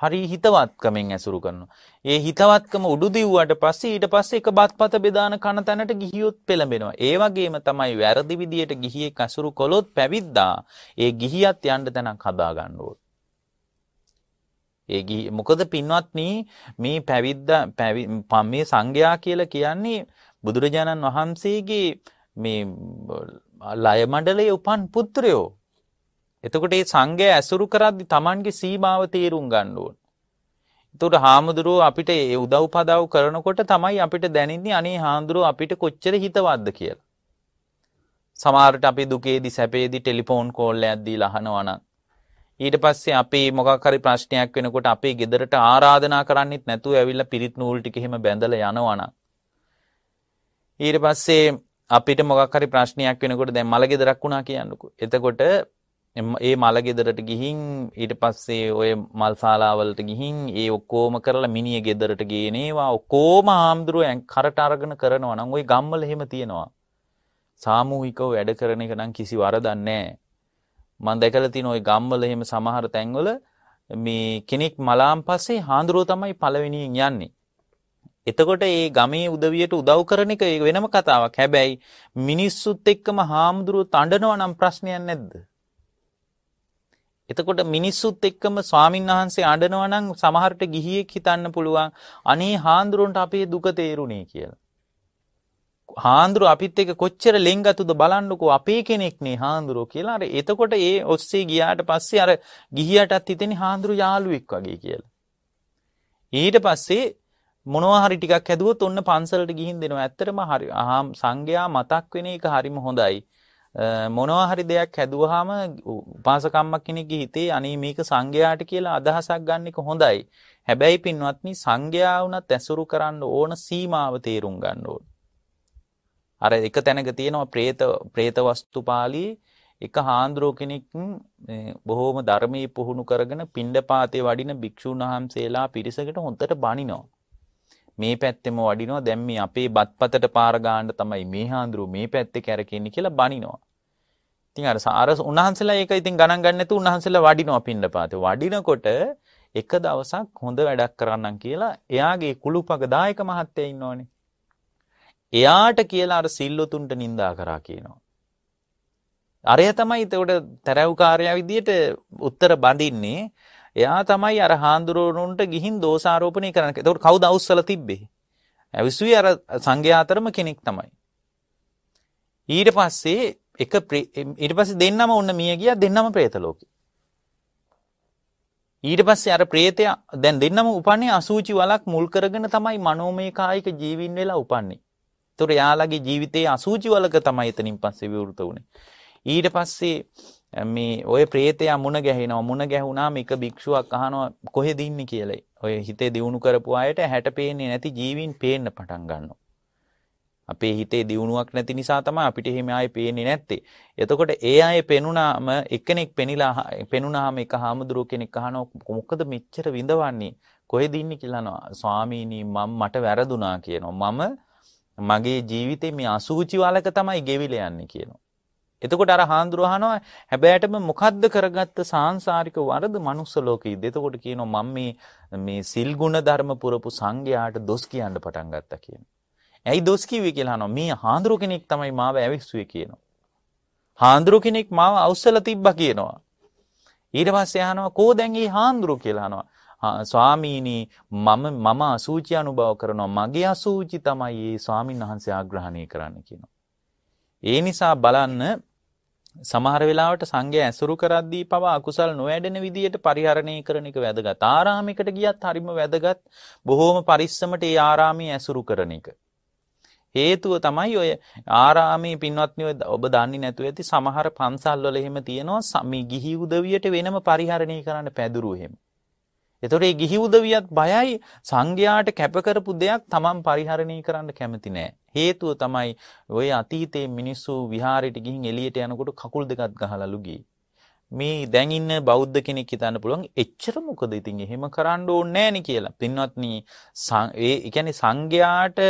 හරි හිතවත්කමෙන් ඇසුරු කරනවා. ඒ හිතවත්කම උඩු දිව්වට පස්සේ ඊට පස්සේ එක බත්පත බෙදාන කන තැනට ගිහියොත් පෙළඹෙනවා. ඒ වගේම තමයි වැරදි විදියට ගිහියෙක් ඇසුරු කළොත් පැවිද්දා ඒ ගිහියත් යන්න තැනක් හදා ගන්න ඕන. ඒ ගිහි මොකද පින්වත්නි මේ පැවිද්ද මේ සංඝයා කියලා කියන්නේ බුදුරජාණන් වහන්සේගේ මේ ලය මඩලේ උපන් පුත්‍රයෝ එතකොට ඒ සංගය ඇසුරු කරද්දි Tamanගේ සීමාව තේරුම් ගන්න ඕන. එතකොට හාමුදුරුව අපිට ඒ උදව් පදව් කරනකොට තමයි අපිට දැනෙන්නේ අනේ හාමුදුරුව අපිට කොච්චර හිතවත්ද කියලා. සමහරට අපි දුකේදී සැපේදී ටෙලිෆෝන් කෝල් එකක් දීලා අහනවා නම් ඊට පස්සේ අපි මොකක් හරි ප්‍රශ්නයක් වෙනකොට අපේ ගෙදරට ආරාධනා කරන්නෙත් නැතුව ඇවිල්ලා පිරිත් නූල් ටික එහෙම බැඳලා යනවනම් ඊට පස්සේ අපිට මොකක් හරි ප්‍රශ්නයක් වෙනකොට දැන් මල ගෙදරක් වුණා කියන්නකෝ. එතකොට ඒ මලගෙදරට ගිහින් ඊට පස්සේ ඔය මල්ශාලාවලට ගිහින් ඒ ඔක්කෝම කරලා මිනිිය ගෙදරට ගේනවා ඔක්කෝම ආමුදුරුව ඇන් කරට අරගෙන කරනවා නම් ඔයි ගම්මල හෙම තියෙනවා. සාමූහිකව වැඩ කරන එක නම් කිසි වරදන්නේ මං දැකලා තියෙන ওই ගම්වල එහෙම සමහර තැන්වල මේ කෙනෙක් මලාම් පස්සේ හාඳුරුව තමයි පළවෙනියෙන් යන්නේ. එතකොට ඒ ගමේ උදවියට උදව් කරන එක වෙනම කතාවක්. හැබැයි මිනිස්සුත් එක්කම හාමුදුරුව තඬනවා නම් ප්‍රශ්නයක් නැද්ද? එතකොට මිනිස්සුත් එක්කම ස්වාමින් වහන්සේ අඬනවා නම් සමහරට ගිහියෙක් හිතන්න පුළුවන් අනේ හාඳුරුන්ට අපේ දුක තේරුණේ කියලා. හාඳුරු අපිත් එක්ක කොච්චර ලෙන්ගතුද බලන්නකෝ අපේ කෙනෙක් නේ හාඳුරු කියලා. අර එතකොට ඒ ඔස්සේ ගියාට පස්සේ අර ගිහියටත් හිතෙන්නේ හාඳුරු යාළුවෙක් වගේ කියලා. ඊට පස්සේ මොනවා හරි ටිකක් හැදුවොත් ඔන්න පන්සලට ගිහින් දෙනවා. ඇත්තටම හරි සංගයා මතක් වෙන එක හරිම හොඳයි. මොනවා හරි දෙයක් හැදුවාම උපාසකම්මක් කෙනෙක්ගේ හිතේ අනේ මේක සංඝයාට කියලා අදහසක් ගන්න එක හොඳයි. හැබැයි පින්වත්නි සංඝයා වුණත් ඇසුරු කරන්න ඕන සීමාව තේරුම් ගන්න ඕන. අර එක තැනක තියෙනවා പ്രേත പ്രേත වස්තුපාලී එක හාන්දුරෝ කෙනෙක් බොහෝම ධර්මයේ පුහුණු කරගෙන පිණ්ඩපාතේ වඩින භික්ෂුන් වහන්සේලා පිරිසකට හොඳට බණිනවා. මේ පැත්තෙම වඩිනවා දැන් මේ අපේ බත්පතට පාර ගන්න තමයි මේ හාඳුරු මේ පැත්තේ කැරකෙන්නේ කියලා බනිනවා. ඉතින් අර අර උන්වහන්සේලා ඒක ඉතින් ගණන් ගන්න නැතුව උන්වහන්සේලා වඩිනවා පින්නපාතේ. වඩිනකොට එක දවසක් හොඳ වැඩක් කරන්නම් කියලා එයාගේ කුළුපග දායක මහත්තයා ඉන්නෝනේ. එයාට කියලා අර සිල්ලුතුන්ට නිඳා කරා කියනවා. අරය තමයි ඒකට තරව්කාරයා විදියට උත්තර බඳින්නේ. එයා තමයි අර හාමුදුරුවන්ට ගිහින් දෝෂාරෝපණය කරන්න. එතකොට කවුද අවුස්සලා තිබ්බේ? ඇවිසුවේ අර සංඝයා අතරම කෙනෙක් තමයි. ඊට පස්සේ එක ඊට පස්සේ දෙන්නම ඔන්න මිය ගියා දෙන්නම പ്രേත ලෝකේ. ඊට පස්සේ අර പ്രേතයා දැන් දෙන්නම උපන්නේ අසූචි වලක් මුල් කරගෙන තමයි මනෝමය කායික ජීවින් වෙලා උපන්නේ. ඒතර යාළගේ ජීවිතයේ අසූචි වලක තමයි එතනින් පස්සේ විවෘත වුනේ. ඊට පස්සේ මේ ඔය ප්‍රේතයා මුණ ගැහෙනවා මුණ ගැහුණාම එක භික්ෂුවක් අහනවා කොහෙද ඉන්නේ කියලා. ඔය හිතේ දියුණු කරපු අයට හැට පේන්නේ නැති ජීවීන් පේන්න පටන් ගන්නවා. අපේ හිතේ දියුණුවක් නැති නිසා තමයි අපිට එහෙම ආයේ පේන්නේ නැත්තේ. එතකොට ඒ අය පෙනුනාම එක්කෙනෙක් පෙනිලා පෙනුනාම එක හාමුදුරුව කෙනෙක් අහනවා මොකද මෙච්චර විඳවන්නේ? කොහෙද ඉන්නේ කියලා අහනවා. ස්වාමීනි මම මට වැරදුනා කියනවා. මම මගේ ජීවිතේ මේ අසුචි වලක තමයි ගෙවිලා යන්නේ කියනවා. එතකොට අර හාමුදුරුවහනවා හැබෑටම මොකද්ද කරගත්ත සාංසාරික වරද මනුස්ස ලෝකෙයිද. එතකොට කියනවා මම මේ මේ සිල් ගුණ ධර්ම පුරපු සංඝයාට දොස් කියන්න පටන් ගත්තා කියන. ඇයි දොස් කිව්වේ කියලා අහනවා. මේ හාමුදුරු කෙනෙක් තමයි මාව ඇවිස්සුවේ කියනවා. හාමුදුරු කෙනෙක් මාව අවසල තිබ්බා කියනවා. ඊට පස්සේ අහනවා කෝ දැන් ඒ හාමුදුරු කියලා අහනවා. ස්වාමීනි මම මම අසූචි අනුභව කරනවා. මගේ අසූචි තමයි මේ ස්වාමින් වහන්සේ ආග්‍රහණය කරන්න කියනවා. ඒ නිසා බලන්න සමහර වෙලාවට සංඝය ඇසුරු කරද්දී පවා අකුසල් නොවැඩෙන විදියට පරිහරණය කරන එක වැදගත්. ආරාමයකට ගියත් හරිම වැදගත්. බොහෝම පරිස්සමට ඒ ආරාමයේ ඇසුරු කරන එක. හේතුව තමයි ඔය ආරාමයේ පින්වත්නි ඔබ දන්නේ නැතුව ඇති සමහර පන්සල් වල එහෙම තියෙනවා මේ ගිහි උදවියට වෙනම පරිහරණය කරන්න පැදුරු එහෙම. එතොරේ ගිහි උදවියත් බයයි සංඝයාට කැපකරපු දෙයක් තමන් පරිහරණය කරන්න කැමති නෑ. හේතුව තමයි ඔය අතීතයේ මිනිස්සු විහාරයට ගිහින් එළියට යනකොට කකුල් දෙකත් ගහලලු ගියේ. මේ දැන් ඉන්න බෞද්ධ කෙනෙක් හිතන්න පුළුවන් එච්චර මොකද ඉතින් එහෙම කරන්න ඕනේ නෑනේ කියලා. පින්වත්නි ඒ කියන්නේ සංඝයාට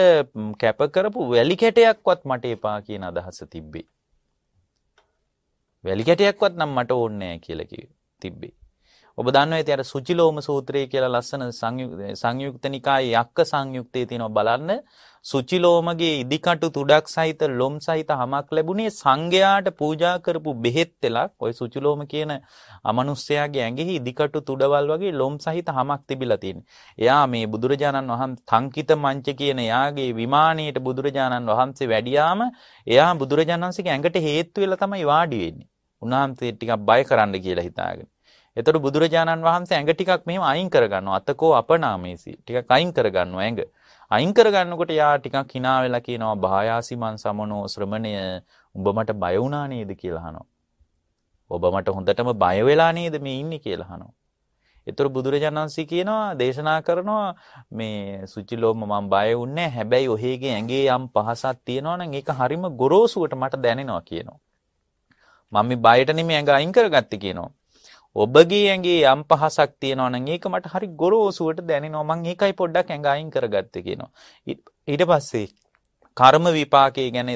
කැප කරපු වැලි කැටයක්වත් මට එපා කියන අදහස තිබ්බේ. වැලි කැටයක්වත් නම් මට ඕනේ නෑ කියලා කිව්වේ. තිබ්බේ. ඔබ දන්නවා ඉතින් අර සුචිලෝම සූත්‍රය කියලා ලස්සන සංයුක්ත නිකායේ යක්ක සංයුක්තයේ තියෙනවා බලන්න සුචිලෝමගේ ඉදිකටු තුඩක් සහිත ලොම් සහිත හමක් ලැබුණේ සංඝයාට පූජා කරපු බෙහෙත් තෙලක් ඔය සුචිලෝම කියන අමනුස්සයාගේ ඇඟෙහි ඉදිකටු තුඩවල් වගේ ලොම් සහිත හමක් තිබිලා තියෙනවා. එයා මේ බුදුරජාණන් වහන්සේ තංකිත මංච කියන එයාගේ විමානයේට බුදුරජාණන් වහන්සේ වැඩියාම එයා බුදුරජාණන් වහන්සේගේ ඇඟට හේතු වෙලා තමයි වාඩි වෙන්නේ. උන්වහන්සේ ටිකක් බය කරන්න කියලා හිතාගෙන. එතකොට බුදුරජාණන් වහන්සේ ඇඟ ටිකක් මෙහෙම අයින් කරගන්නවා. අතකෝ අපනාමේසි. ටිකක් අයින් කරගන්නවා ඇඟ. අයින් කරගන්නකොට යා ටිකක් hina වෙලා කියනවා "භායාසි මන් සමනෝ ශ්‍රමණය උඹ මට බය වුණා නේද" කියලා අහනවා. "ඔබ මට හොඳටම බය වෙලා නේද මේ ඉන්නේ" කියලා අහනවා. එතකොට බුදුරජාණන් වහන්සේ කියනවා දේශනා කරනවා මේ සුචිලෝම මම බය වුන්නේ හැබැයි ඔහේගේ ඇඟේ යම් පහසක් තියෙනවා නම් ඒක හරිම ගොරෝසුවට මට දැනෙනවා කියනවා. මම මේ බයට නෙමෙයි ඇඟ අයින් කරගත්තේ කියනවා. ඔබගේ ඇගේ යම් පහසක් තියෙනවනම් ඒක මට හරි ගොරෝසුවට දැනෙනවා මං ඒකයි පොඩ්ඩක් ඇඟ අයින් කරගත්තේ කියනවා. ඊට පස්සේ කර්ම විපාකයේ ගැන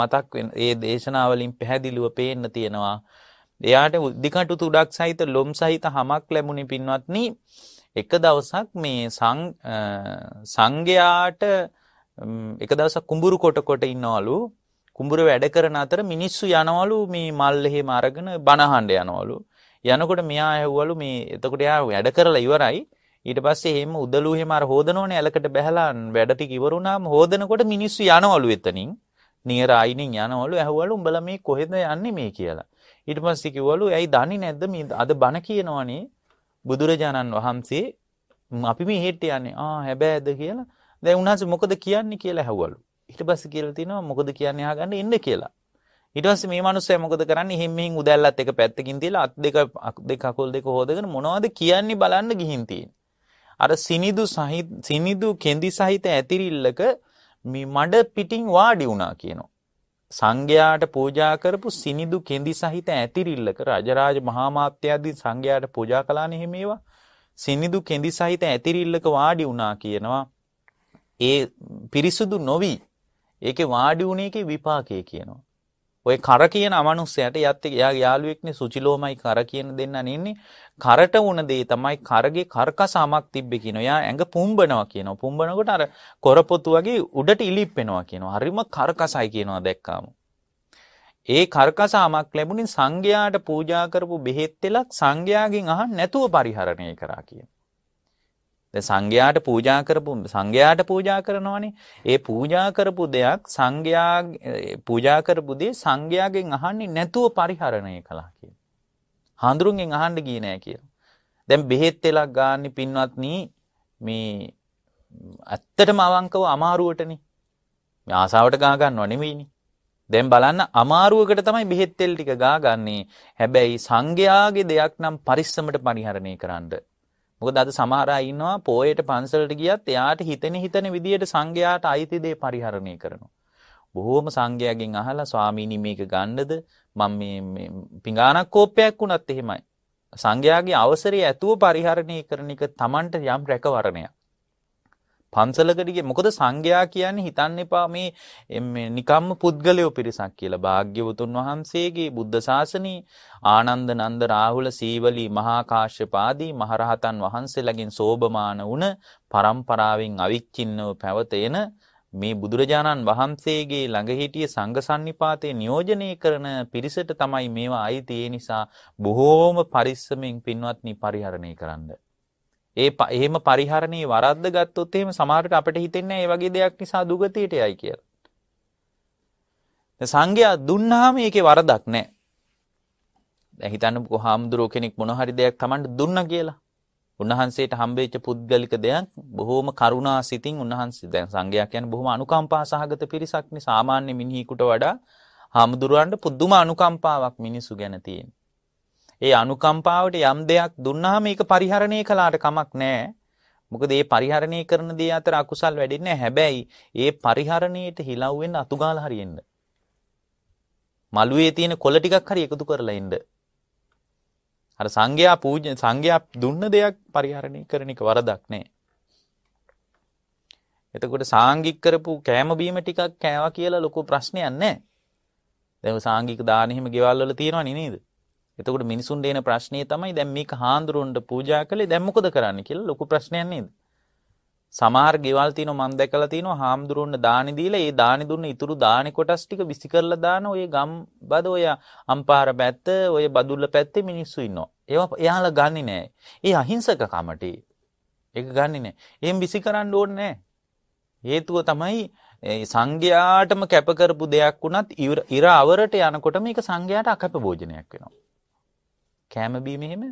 මතක් ඒ දේශනාවලින් පැහැදිලිව පේන්න තියෙනවා. එයාට උද්දිකටු තුඩක් සහිත ලොම් සහිත හමක් ලැබුණි පින්වත්නි. එක දවසක් මේ සංඝයාට එක දවසක් කුඹුරු කොට කොට ඉන්නවලු කුඹුර වැඩ කරන අතර මිනිස්සු යනවලු මේ මල් එහෙම අරගෙන බණහඬ යනවලු යනකොට මෙයා ඇහුවලු මේ එතකොට එයා වැඩ කරලා ඉවරයි. ඊට පස්සේ එහෙම උදළු එහෙම අර හොදනෝනේ ඇලකට බැහැලා වැඩ ටික ඉවරුනාම හොදනකොට මිනිස්සු යනවලු එතනින්. නියර අයිනින් යනවලු ඇහුවලු උඹලා මේ කොහෙද යන්නේ මේ කියලා. ඊට පස්සේ කිව්වලු ඇයි දන්නේ නැද්ද මේ අද බණ කියනවනේ බුදුරජාණන් වහන්සේ අපි මේ හෙට යන්නේ ආ හැබෑද කියලා දැන් උන්වහන්සේ මොකද කියන්නේ කියලා ඇහුවලු ඊට පස්සේ කියලා තිනවා මොකද කියන්නේ අහගන්න ඉන්න කියලා ඊට පස්සේ මේ මිනිස්සයා මොකද කරන්නේ? එහෙන් මෙහෙන් උදැල්ලත් එක පැත්තකින් තියලා අත් දෙක දෙක අකුල් දෙක හොදගෙන මොනවද කියන්නේ බලන්න ගිහින් තියෙන්නේ. අර සිනිදු සහිත සිනිදු කෙඳි සහිත ඇතිරිල්ලක මේ මඩ පිටින් වාඩි වුණා කියනවා. සංඝයාට පූජා කරපු සිනිදු කෙඳි සහිත ඇතිරිල්ලක රජරාජ මහා මාත්‍යාදී සංඝයාට පූජා කළානේ එහෙම ඒවා. සිනිදු කෙඳි සහිත ඇතිරිල්ලක වාඩි වුණා කියනවා. ඒ පිරිසුදු නොවි ඒකේ වාඩි වුණ එකේ විපාකය කියනවා. ඔය කර කියන අමනුස්සයට යත් එයා යාළුවෙක්නේ සුචිලෝමයි කර කියන දෙන්න නින්නේ කරට වුණ දේ තමයි කරගේ කර්කසාමක් තිබ්බේ කියනවා. එයා ඇඟ පුම්බනවා කියනවා. පුම්බනකොට අර කොරපොතු වගේ උඩට ඉලිප්පෙනවා කියනවා. හරිම කර්කසයි කියනවා දැක්කාම. ඒ කර්කසාමක් ලැබුණින් සංඝයාට පූජා කරපු බෙහෙත් තෙලක් සංඝයාගෙන් අහන්න නැතුව පරිහරණය කරා කියනවා. දැන් සංඝයාට පූජා කරපු සංඝයාට පූජා කරනවනේ. ඒ පූජා කරපු දෙයක් සංඝයා පූජා කරපු දේ සංඝයාගෙන් අහන්නේ නැතුව පරිහරණය කළා කියලා. හාඳුරුන්ගෙන් අහන්න ගියේ නෑ කියලා. දැන් බෙහෙත් එලක් ගන්න පින්වත්නි මේ ඇත්තටම අවංකව අමාරුවටනේ. මේ ආසාවට ගා ගන්නව නෙවෙයිනේ. දැන් බලන්න අමාරුවකට තමයි බෙහෙත් තෙල් ටික ගා ගන්නේ. හැබැයි සංඝයාගේ දෙයක් නම් පරිස්සමට පරිහරණය කරන්න මොකද අද සමහර අය ඉන්නවා පොයේට පන්සලට ගියත් එයාට හිතෙන හිතෙන විදියට සංඝයාට අයිති දේ පරිහරණය කරනවා. බොහෝම සංඝයාගෙන් අහලා ස්වාමීනි මේක ගන්නද මම මේ පිඟානක් කෝප්පයක් වුණත් එහෙමයි. සංඝයාගේ අවසරය ඇතුව පරිහරණය කරන එක Tamanට යම් රැකවරණයක්. පන්සලකටගේ මොකද සංඝයා කියන්නේ හිතන්න එපා මේ නිකම්ම පුද්ගලයෝ පිරිසක් කියලා භාග්‍යවතුන් වහන්සේගේ බුද්ධ ශාසනී ආනන්ද නන්ද රාහුල සීවලී මහාකාශ්‍යපාදී මහරහතන් වහන්සේලාගෙන් සෝභමාන වුණ පරම්පරාවෙන් අවිච්චින්නව පැවතෙන මේ බුදුරජාණන් වහන්සේගේ ළඟ හිටිය සංඝසන්නිපාතේ නියෝජනය කරන පිරිසට තමයි මේවා අයිති ඒ නිසා බොහෝම පරිස්සමෙන් පින්වත්නි පරිහරණය කරන්න. ඒ එහෙම පරිහරණේ වරද්ද ගත්තොත් එහෙම සමහරට අපිට හිතෙන්නේ ඒ වගේ දෙයක් නිසා දුගතියට යයි කියලා. සංඝයා දුන්නාම ඒකේ වරදක් නැහැ. දැන් හිතන්නකෝ හාමුදුරුව කෙනෙක් මොන හරි දෙයක් Tamanට දුන්නා කියලා. උන්වහන්සේට හම්බෙච්ච පුද්ගලික දෙයක් බොහෝම කරුණා සිතින් උන්වහන්සේ දැන් සංඝයා කියන්නේ බොහොම අනුකම්පා සහගත පිරිසක් නේ සාමාන්‍ය මිනිහෙකුට වඩා හාමුදුරුවන්ට පුදුම අනුකම්පාවක් මිනිසු ගැන තියෙනවා. ඒ අනුකම්පාවට යම් දෙයක් දුන්නාම ඒක පරිහරණය කළාට කමක් නැහැ. මොකද ඒ පරිහරණය කරන දේ අතර අකුසල් වැඩින්නේ හැබැයි ඒ පරිහරණයට හිලව් වෙන්න අතුගාලා හරියෙන්න. මළුවේ තියෙන කොළ ටිකක් හරි එකතු කරලා ඉන්න. අර සංඝයා පූජ සංඝයා දුන්න දෙයක් පරිහරණය කරන එක වරදක් නෑ. එතකොට සාංගික කරපු කෑම බීම ටිකක් කෑවා කියලා ලොකු ප්‍රශ්නයක් නැහැ. දැන් සාංගික දාන එහෙම ගෙවල් වල තියෙනවනේ නේද? එතකොට මිනිසුන්ට එන ප්‍රශ්නේ තමයි දැන් මේක හාඳුරුන්ට පූජා කළේ දැන් මොකද කරන්න කියලා ලොකු ප්‍රශ්නයක් නේද? සමහර ගෙවල් තියෙනවා මම දැකලා තියෙනවා හාමුදුරුවන්ට දානි දීලා ඒ දානි දුන්න ඉතුරු දානි කොටස් ටික විසි කරලා දාන ඔය ගම්බද ඔය අම්පාර පැත්ත ඔය බදුල්ල පැත්තේ මිනිස්සු ඉන්නවා. ඒවා එයාලා ගන්නේ නැහැ. ඒ අහිංසක කමට ඒක ගන්නේ නැහැ. එහෙම විසි කරන්න ඕනේ නැහැ. හේතුව තමයි සංඝයාටම කැප කරපු දෙයක් වුණත් ඉර අවරට යනකොට මේක සංඝයාට අකප භෝජනයක් වෙනවා. කෑම බීම එහෙම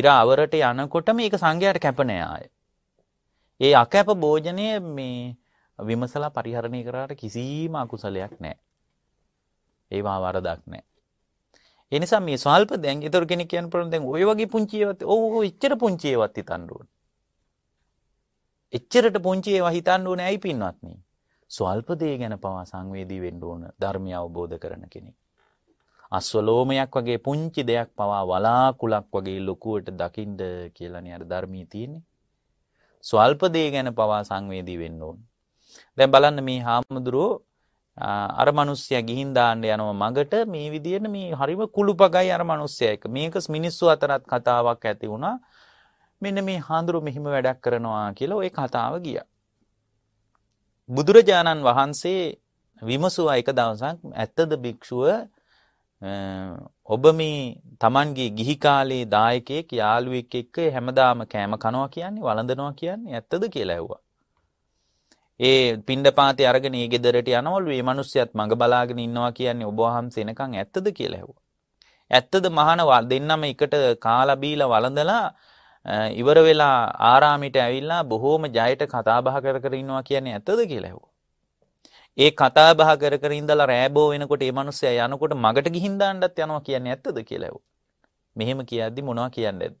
ඉර අවරට යනකොට මේක සංඝයාට කැපනෑ ආය. ඒ අකැප භෝජනය මේ විමසලා පරිහරණය කරාට කිසිම අකුසලයක් නෑ. ඒවා වරදක් නෑ. එනිසා මේ ස්වල්ප දැන් ඊතර කෙනෙක් කියන්න පුළුවන් දැන් ওই වගේ පුංචියවත් ඕ ඉච්චර පුංචියවත් හිතන්න ඕන. එච්චරට පුංචි ඒවා හිතන්න ඕනේ ඇයි පින්වත්නි? ස්වල්ප දේ ගැන පවා සංවේදී වෙන්න ඕන ධර්මය අවබෝධ කරන කෙනෙක්. අස්වලෝමයක් වගේ පුංචි දෙයක් පවා වලාකුලක් වගේ ලොකුවට දකිින්ඩ කියලන අර ධර්මී තියන්නේ. ස්වල්පදේ ගැන පවා සංවේදී වෙන්න ඕන්. දැ බලන්න මේ හාමුදුරුවෝ අර මනුස්්‍යය ගිහින් දාන්න යනව මඟට මේ විදියට මේ හරිම කුළු පගයි අර මනුස්්‍යයක මේක මිනිස්සු අතරත් කතාවක් ඇති වුණා මෙන්න මේ හාඳුරු මෙහිම වැඩක් කරනවා කියලා ඔය කතාව ගිය. බුදුරජාණන් වහන්සේ විමසුවා එක දවසක් ඇත්තද භික්‍ෂුව ඔබ මේ Tamanගේ ගිහි කාලේ දායකයෙක් යාළුවෙක් එක්ක හැමදාම කෑම කනවා කියන්නේ වළඳනවා කියන්නේ ඇත්තද කියලා ඇහුවා. ඒ පින්ඩපාතේ අරගෙන ඒ ගෙදරට යනවලු මේ මිනිස්සයත් මඟ බලාගෙන ඉන්නවා කියන්නේ ඔබ වහන්සේ එනකන් ඇත්තද කියලා ඇහුවා. ඇත්තද මහාන දෙන්නම එකට කාලා බීලා වළඳලා ඉවර වෙලා ආරාමයට ඇවිල්ලා බොහෝම ජයට කතා බහ කර කර ඉන්නවා කියන්නේ ඇත්තද කියලා ඇහුවා. ඒ කතා බහ කර කර ඉඳලා රෑබෝ වෙනකොට ඒ මිනිස්සයා යනකොට මගට ගිහින් දාන්නත් යනවා කියන්නේ ඇත්තද කියලා ඇහුවා. මෙහෙම කියද්දි මොනවා කියන්නේ ඇද්ද?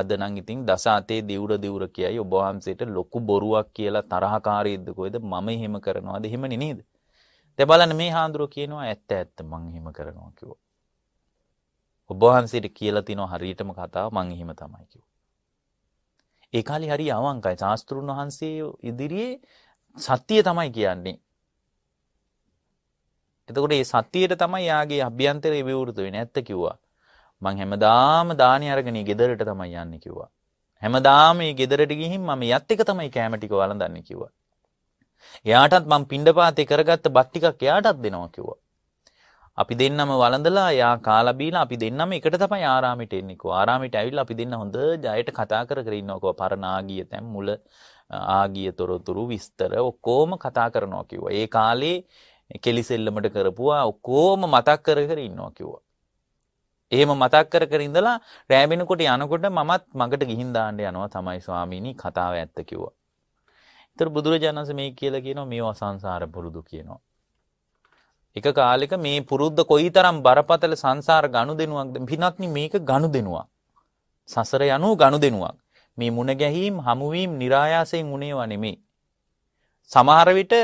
අද නම් ඉතින් දස අතේ දිවුර දිවුර කියයි ඔබ වහන්සේට ලොකු බොරුවක් කියලා තරහකාරීද්ද කොයිද මම එහෙම කරනවාද එහෙමනේ නේද? දැන් බලන්න මේ හාඳුරෝ කියනවා ඇත්ත ඇත්ත මං එහෙම කරනවා කිව්වා. ඔබ වහන්සේට කියලා තිනවා හරියටම කතාව මං එහෙම තමයි කිව්වා. ඒ කාලේ හරි අවංකයි. ශාස්ත්‍රුන් වහන්සේ ඉදිරියේ සත්‍යය තමයි කියන්නේ. එතකොට ඒ සත්‍යයට තමයි යාගේ අභ්‍යන්තරේ විවෘත වෙන්නේ ඇත්ත කිව්වා. මං හැමදාම දානි අරගෙන ගෙදරට තමයි යන්නේ කිව්වා. හැමදාම මේ ගෙදරට ගිහින් මම යත් එක තමයි කෑම ටික වළඳන්නේ කිව්වා. එයාටත් මං පිණ්ඩපාතේ කරගත්ත බත් ටිකක් එයාටත් දෙනවා කිව්වා. අපි දෙන්නම වළඳලා යා කාලා බීලා අපි දෙන්නම එකට තමයි ආරාමෙට එන්නේ කිව්වා. ආරාමෙට ඇවිල්ලා අපි දෙන්න හොඳ ජයයට කතා කර කර ඉන්නවා කිව්වා. පරණාගිය තැන් මුල ආගිය තොරතුරු විස්තර ඔක්කෝම කතා කරනවා කිව්වා. ඒ කාලේ කෙලිසෙල්ලමට කරපුවා ඔක්කෝම මතක් කර කර ඉන්නවා කිව්වා. එහෙම මතක් කර කර ඉඳලා රෑ වෙනකොට යනකොට මමත් මගට ගිහින් දාන්න යනවා තමයි ස්වාමීනි කතාව ඇත්ත කිව්වා. ඒතර බුදුරජාණන් වහන්සේ මේ කියලා කියනවා මේ අසංසාර පුරුදු කියනවා. එක කාලෙක මේ පුරුද්ද කොයිතරම් බරපතල සංසාර ගනුදෙනුවක්ද පිනක්නි මේක ගනුදෙනුවක්. සසර යනු ගනුදෙනුවක්. මේ මුණ ගැහිීම් හමුවීම් નિરાයාසයෙන් උනේවා නෙමේ. සමහර විට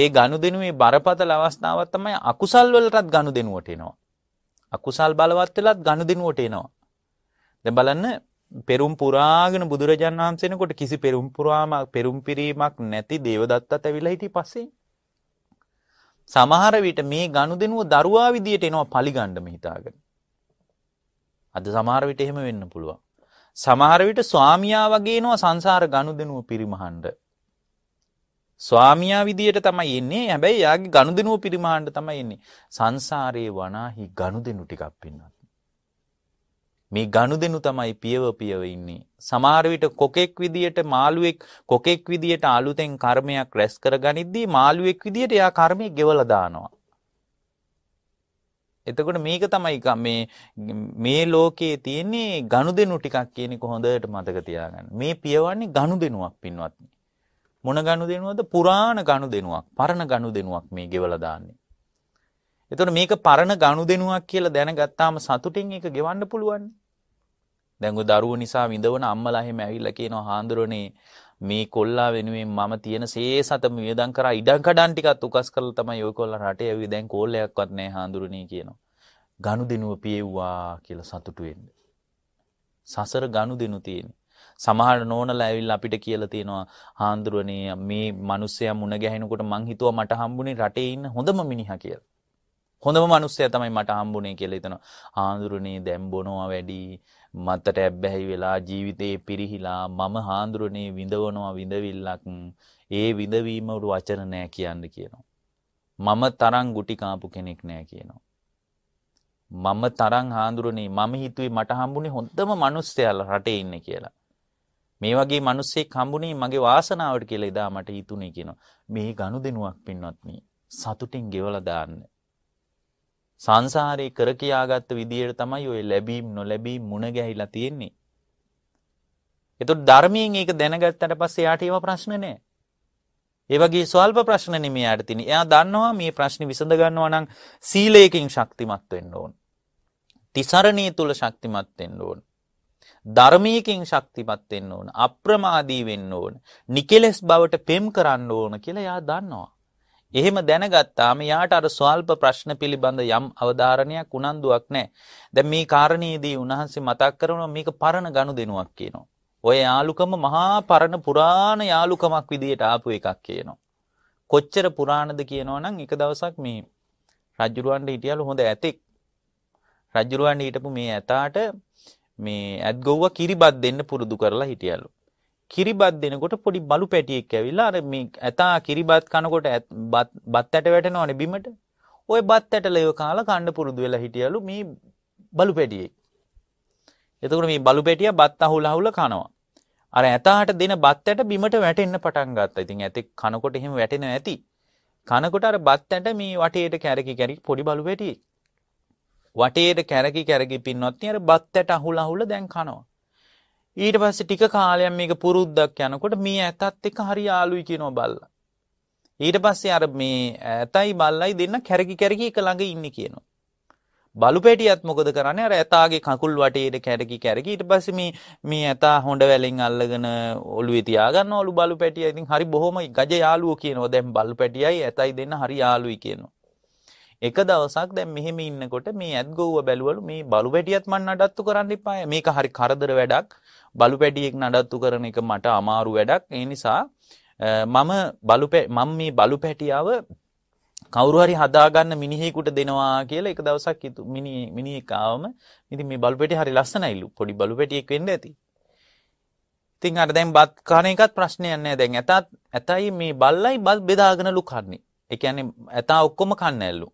ඒ ගනුදෙනුවේ බරපතල අවස්ථාවක් තමයි අකුසල් වලටත් ගනුදෙනුවට එනවා. අකුසල් බලවත් වෙලත් ගනුදෙනුවට එනවා. දැන් බලන්න පෙරම් පුරාගෙන බුදුරජාණන් වහන්සේනකොට කිසි පෙරම් පුරාමක් පෙරම් පිරීමක් නැති දේවදත්තත් ඇවිල්ලා හිටි පස්සේ සමහර විට මේ ගනුදෙනුව දරුවා විදියට එනවා පලිගන්න හිතාගෙන. අද සමහර විට එහෙම වෙන්න පුළුවන්. සමහරවිට ස්වාමියා වගේනවා සංසාර ගණු දෙනුව පිරිමහන්ඩ. ස්වාමියා විදියට තමයි එන්නේ හැබැයි යාගේ ගණු දෙනුව පිරිමහන්ඩ තමයි එන්නේ සංසාරයේ වනාහි ගණු දෙනු ටිකක් පින්නත්. මේ ගණු දෙනු තමයි පියව පියව ඉන්නේ. සමාරවිට කොකෙක් විදියට මාළුවෙක් කොකෙක් විදියට අලුතෙන් කර්මයක් රැස් කර ගනිද්දී මාළුවෙක් විදියට යා කර්මය ගෙවලදානවා. එතකොට මේක තමයි මේ මේ ලෝකයේ තියෙන්නේ ගනුදෙනු ටිකක් කියන්නේ කොහොඳට මතක තියාගන්න. මේ පියවන්නේ ගනුදෙනුවක් පින්වත්නි. මොන ගනුදෙනුවද? පුරාණ ගනුදෙනුවක්, පරණ ගනුදෙනුවක් මේ ගෙවලා දාන්නේ. එතකොට මේක පරණ ගනුදෙනුවක් කියලා දැනගත්තාම සතුටින් ඒක ගෙවන්න පුළුවන්. දැන් ඔය දරුවෝ නිසා විඳවන අම්මලා එහෙම ඇවිල්ලා කියනවා හාඳුරනේ මේ කොල්ලා වෙනුවෙන් මම තියෙන සේසතම වියදම් කරා ඉඩම් කඩන් ටිකත් උකස් කරලා තමයි ඔය කොල්ලා රටේ ඇවි දැන් කෝල්ලයක්වත් නැහැ හාඳුරුනේ කියනවා. ගනුදෙනුව පියෙව්වා කියලා සතුටු වෙන්න. සසර ගනුදෙනු තියෙන්නේ. සමහර නෝනලා ඇවිල්ලා අපිට කියලා තියෙනවා හාඳුරුවනේ මේ මිනිස්සයා මුණ ගැහෙනකොට මං හිතුවා මට හම්බුනේ රටේ ඉන්න හොඳම මිනිහා කියලා. හොඳම මිනිස්සයා තමයි මට හම්බුනේ කියලා හිතනවා. හාඳුරුනේ දැන් බොනවා වැඩි මතට ඇබ්බැහි වෙලා ජීවිතේ පිරිහිලා මම හාඳුරනේ විඳවනවා විඳවිල්ලක් ඒ විඳවීම උඩු වචන නෑ කියන්න කියනවා. මම තරම් ගුටි කාපු කෙනෙක් නෑ කියනවා. මම තරම් හාඳුරනේ මම හිතුවේ මට හම්බුනේ හොඳම මිනිස්සයල රටේ ඉන්නේ කියලා. මේ වගේ මිනිස්සෙක් හම්බුනේ මගේ වාසනාවට කියලා එදා මට හිතුනේ කියනවා. මේ ගනුදෙනුවක් පින්වත්නි සතුටින් ගෙවලා දාන්නේ සංසාරේ කර කියාගත්ත විදියට තමයි ඔය ලැබීම් නොලැබීම් මුණ ගැහිලා තියෙන්නේ. එතකොට ධර්මයෙන් ඒක දැනගත්තට පස්සේ එයාට ඒව ප්‍රශ්න නෑ. ඒ වගේ ස්වල්ප ප්‍රශ්න නෙමෙයි එයාට තියෙන්නේ. එයා දන්නවා මේ ප්‍රශ්නේ විසඳ ගන්නවා නම් සීලයෙන් ශක්තිමත් වෙන්න ඕන. තිසරණිය තුල ශක්තිමත් වෙන්න ඕන. ධර්මයකින් ශක්තිමත් වෙන්න ඕන. අප්‍රමාදී වෙන්න ඕන. නිකෙලස් බවට පෙම් කරන්න ඕන කියලා එයා දන්නවා. එහෙම දැනගත්තාම යාට අර ස්වල්ප ප්‍රශ්න පිළිබඳ යම් අවධාරණයක් උනන්දුවක් නෑ. දැන් මේ කාරණේදී උන්වහන්සේ මතක් කරනවා මේක පරණ ගනුදෙනුවක් කියනවා. ඔය යාලුකම මහා පරණ පුරාණ යාලුකමක් විදියට ආපු එකක් කියනවා. කොච්චර පුරාණද කියනවනම් එක දවසක් මේ රජුරවන්ට හිටියලු හොඳ ඇතෙක්. රජුරවන්ට හිටපු මේ ඇතාට මේ ඇත් ගොව්වා කිරිබත් දෙන්න පුරුදු කරලා හිටියලු. කිරිබත් දෙනකොට පොඩි බලු පැටියෙක් ඇවිල්ලා අර මේ ඇතා කිරිබත් කනකොට බත් ඇට වැටෙනවනේ බිමට. ওই බත් ඇටලය කාලා කන්න පුරුදු වෙලා හිටියලු මේ බලු පැටියෙක්. එතකොට මේ බලු පැටියා බත් අහුල අහුල කනවා. අර ඇතාට දෙන බත් ඇට බිමට වැටෙන්න පටන් ගත්තා. ඉතින් ඇතෙක් කනකොට එහෙම වැටෙන ඇති. කනකොට අර බත් ඇට මේ වටේට කැරකි කැරකි පොඩි බලු පැටියෙක්. වටේට කැරකි කැරකි පින්නොත් අර බත් ඇට අහුල අහුල දැන් කනවා. ඊට පස්ස ටික කාලයම් මේක පුරුද්දක් යනකොට මේ ඇතත් එක හරි යාලුයි කියනෝ බල්ල. ඊට පස්සේ අර මේ ඇතයි බල්ලයි දෙන්න කැරකි කැරකි එක ළඟ ඉන්න කියනවා. බලු පෙටියත් මොකද කරන්නේ අර ඇතාගේ කකුල් වටේට කැරකි කැරකි ඊට පස්සේ මේ මේ ඇතා හොඬ වැලෙන් අල්ලගෙන ඔළුවේ තියාගන්න ඔලු බලු පැටියා ඉතින් හරි බොහොම ගජ යාළුවෝ කියනවා දැන් බලු පැටියයි ඇතයි දෙන්න හරි යාළුයි කියනවා. එක දවසක් දැන් මෙහෙම ඉන්නකොට මේ ඇත් ගොව්ව බැලුවලු මේ බලු පැටියත් මන් නඩත්තු කරන්න එපා මේක හරි කරදර වැඩක් බලු පැඩියෙක් නඩත්තු කරන එක මට අමාරු වැඩක් ඒ නිසා මම බලු මම මේ බලු පැටියාව කවුරු හරි හදාගන්න මිනිහෙකුට දෙනවා කියලා එක දවසක් හිතු මිනි මිනිහෙක් ආවම ඉතින් මේ බලු පැටිය හරි ලස්සනයිලු පොඩි බලු පැටියෙක් වෙන්න ඇති. ඉතින් අර දැන් බත් කන එකත් ප්‍රශ්නයක් නෑ දැන් ඇතත් ඇතයි මේ බල්ලයි බත් බෙදාගෙනලු කන්නේ. ඒ කියන්නේ ඇතා ඔක්කොම කන්නැල්ලු.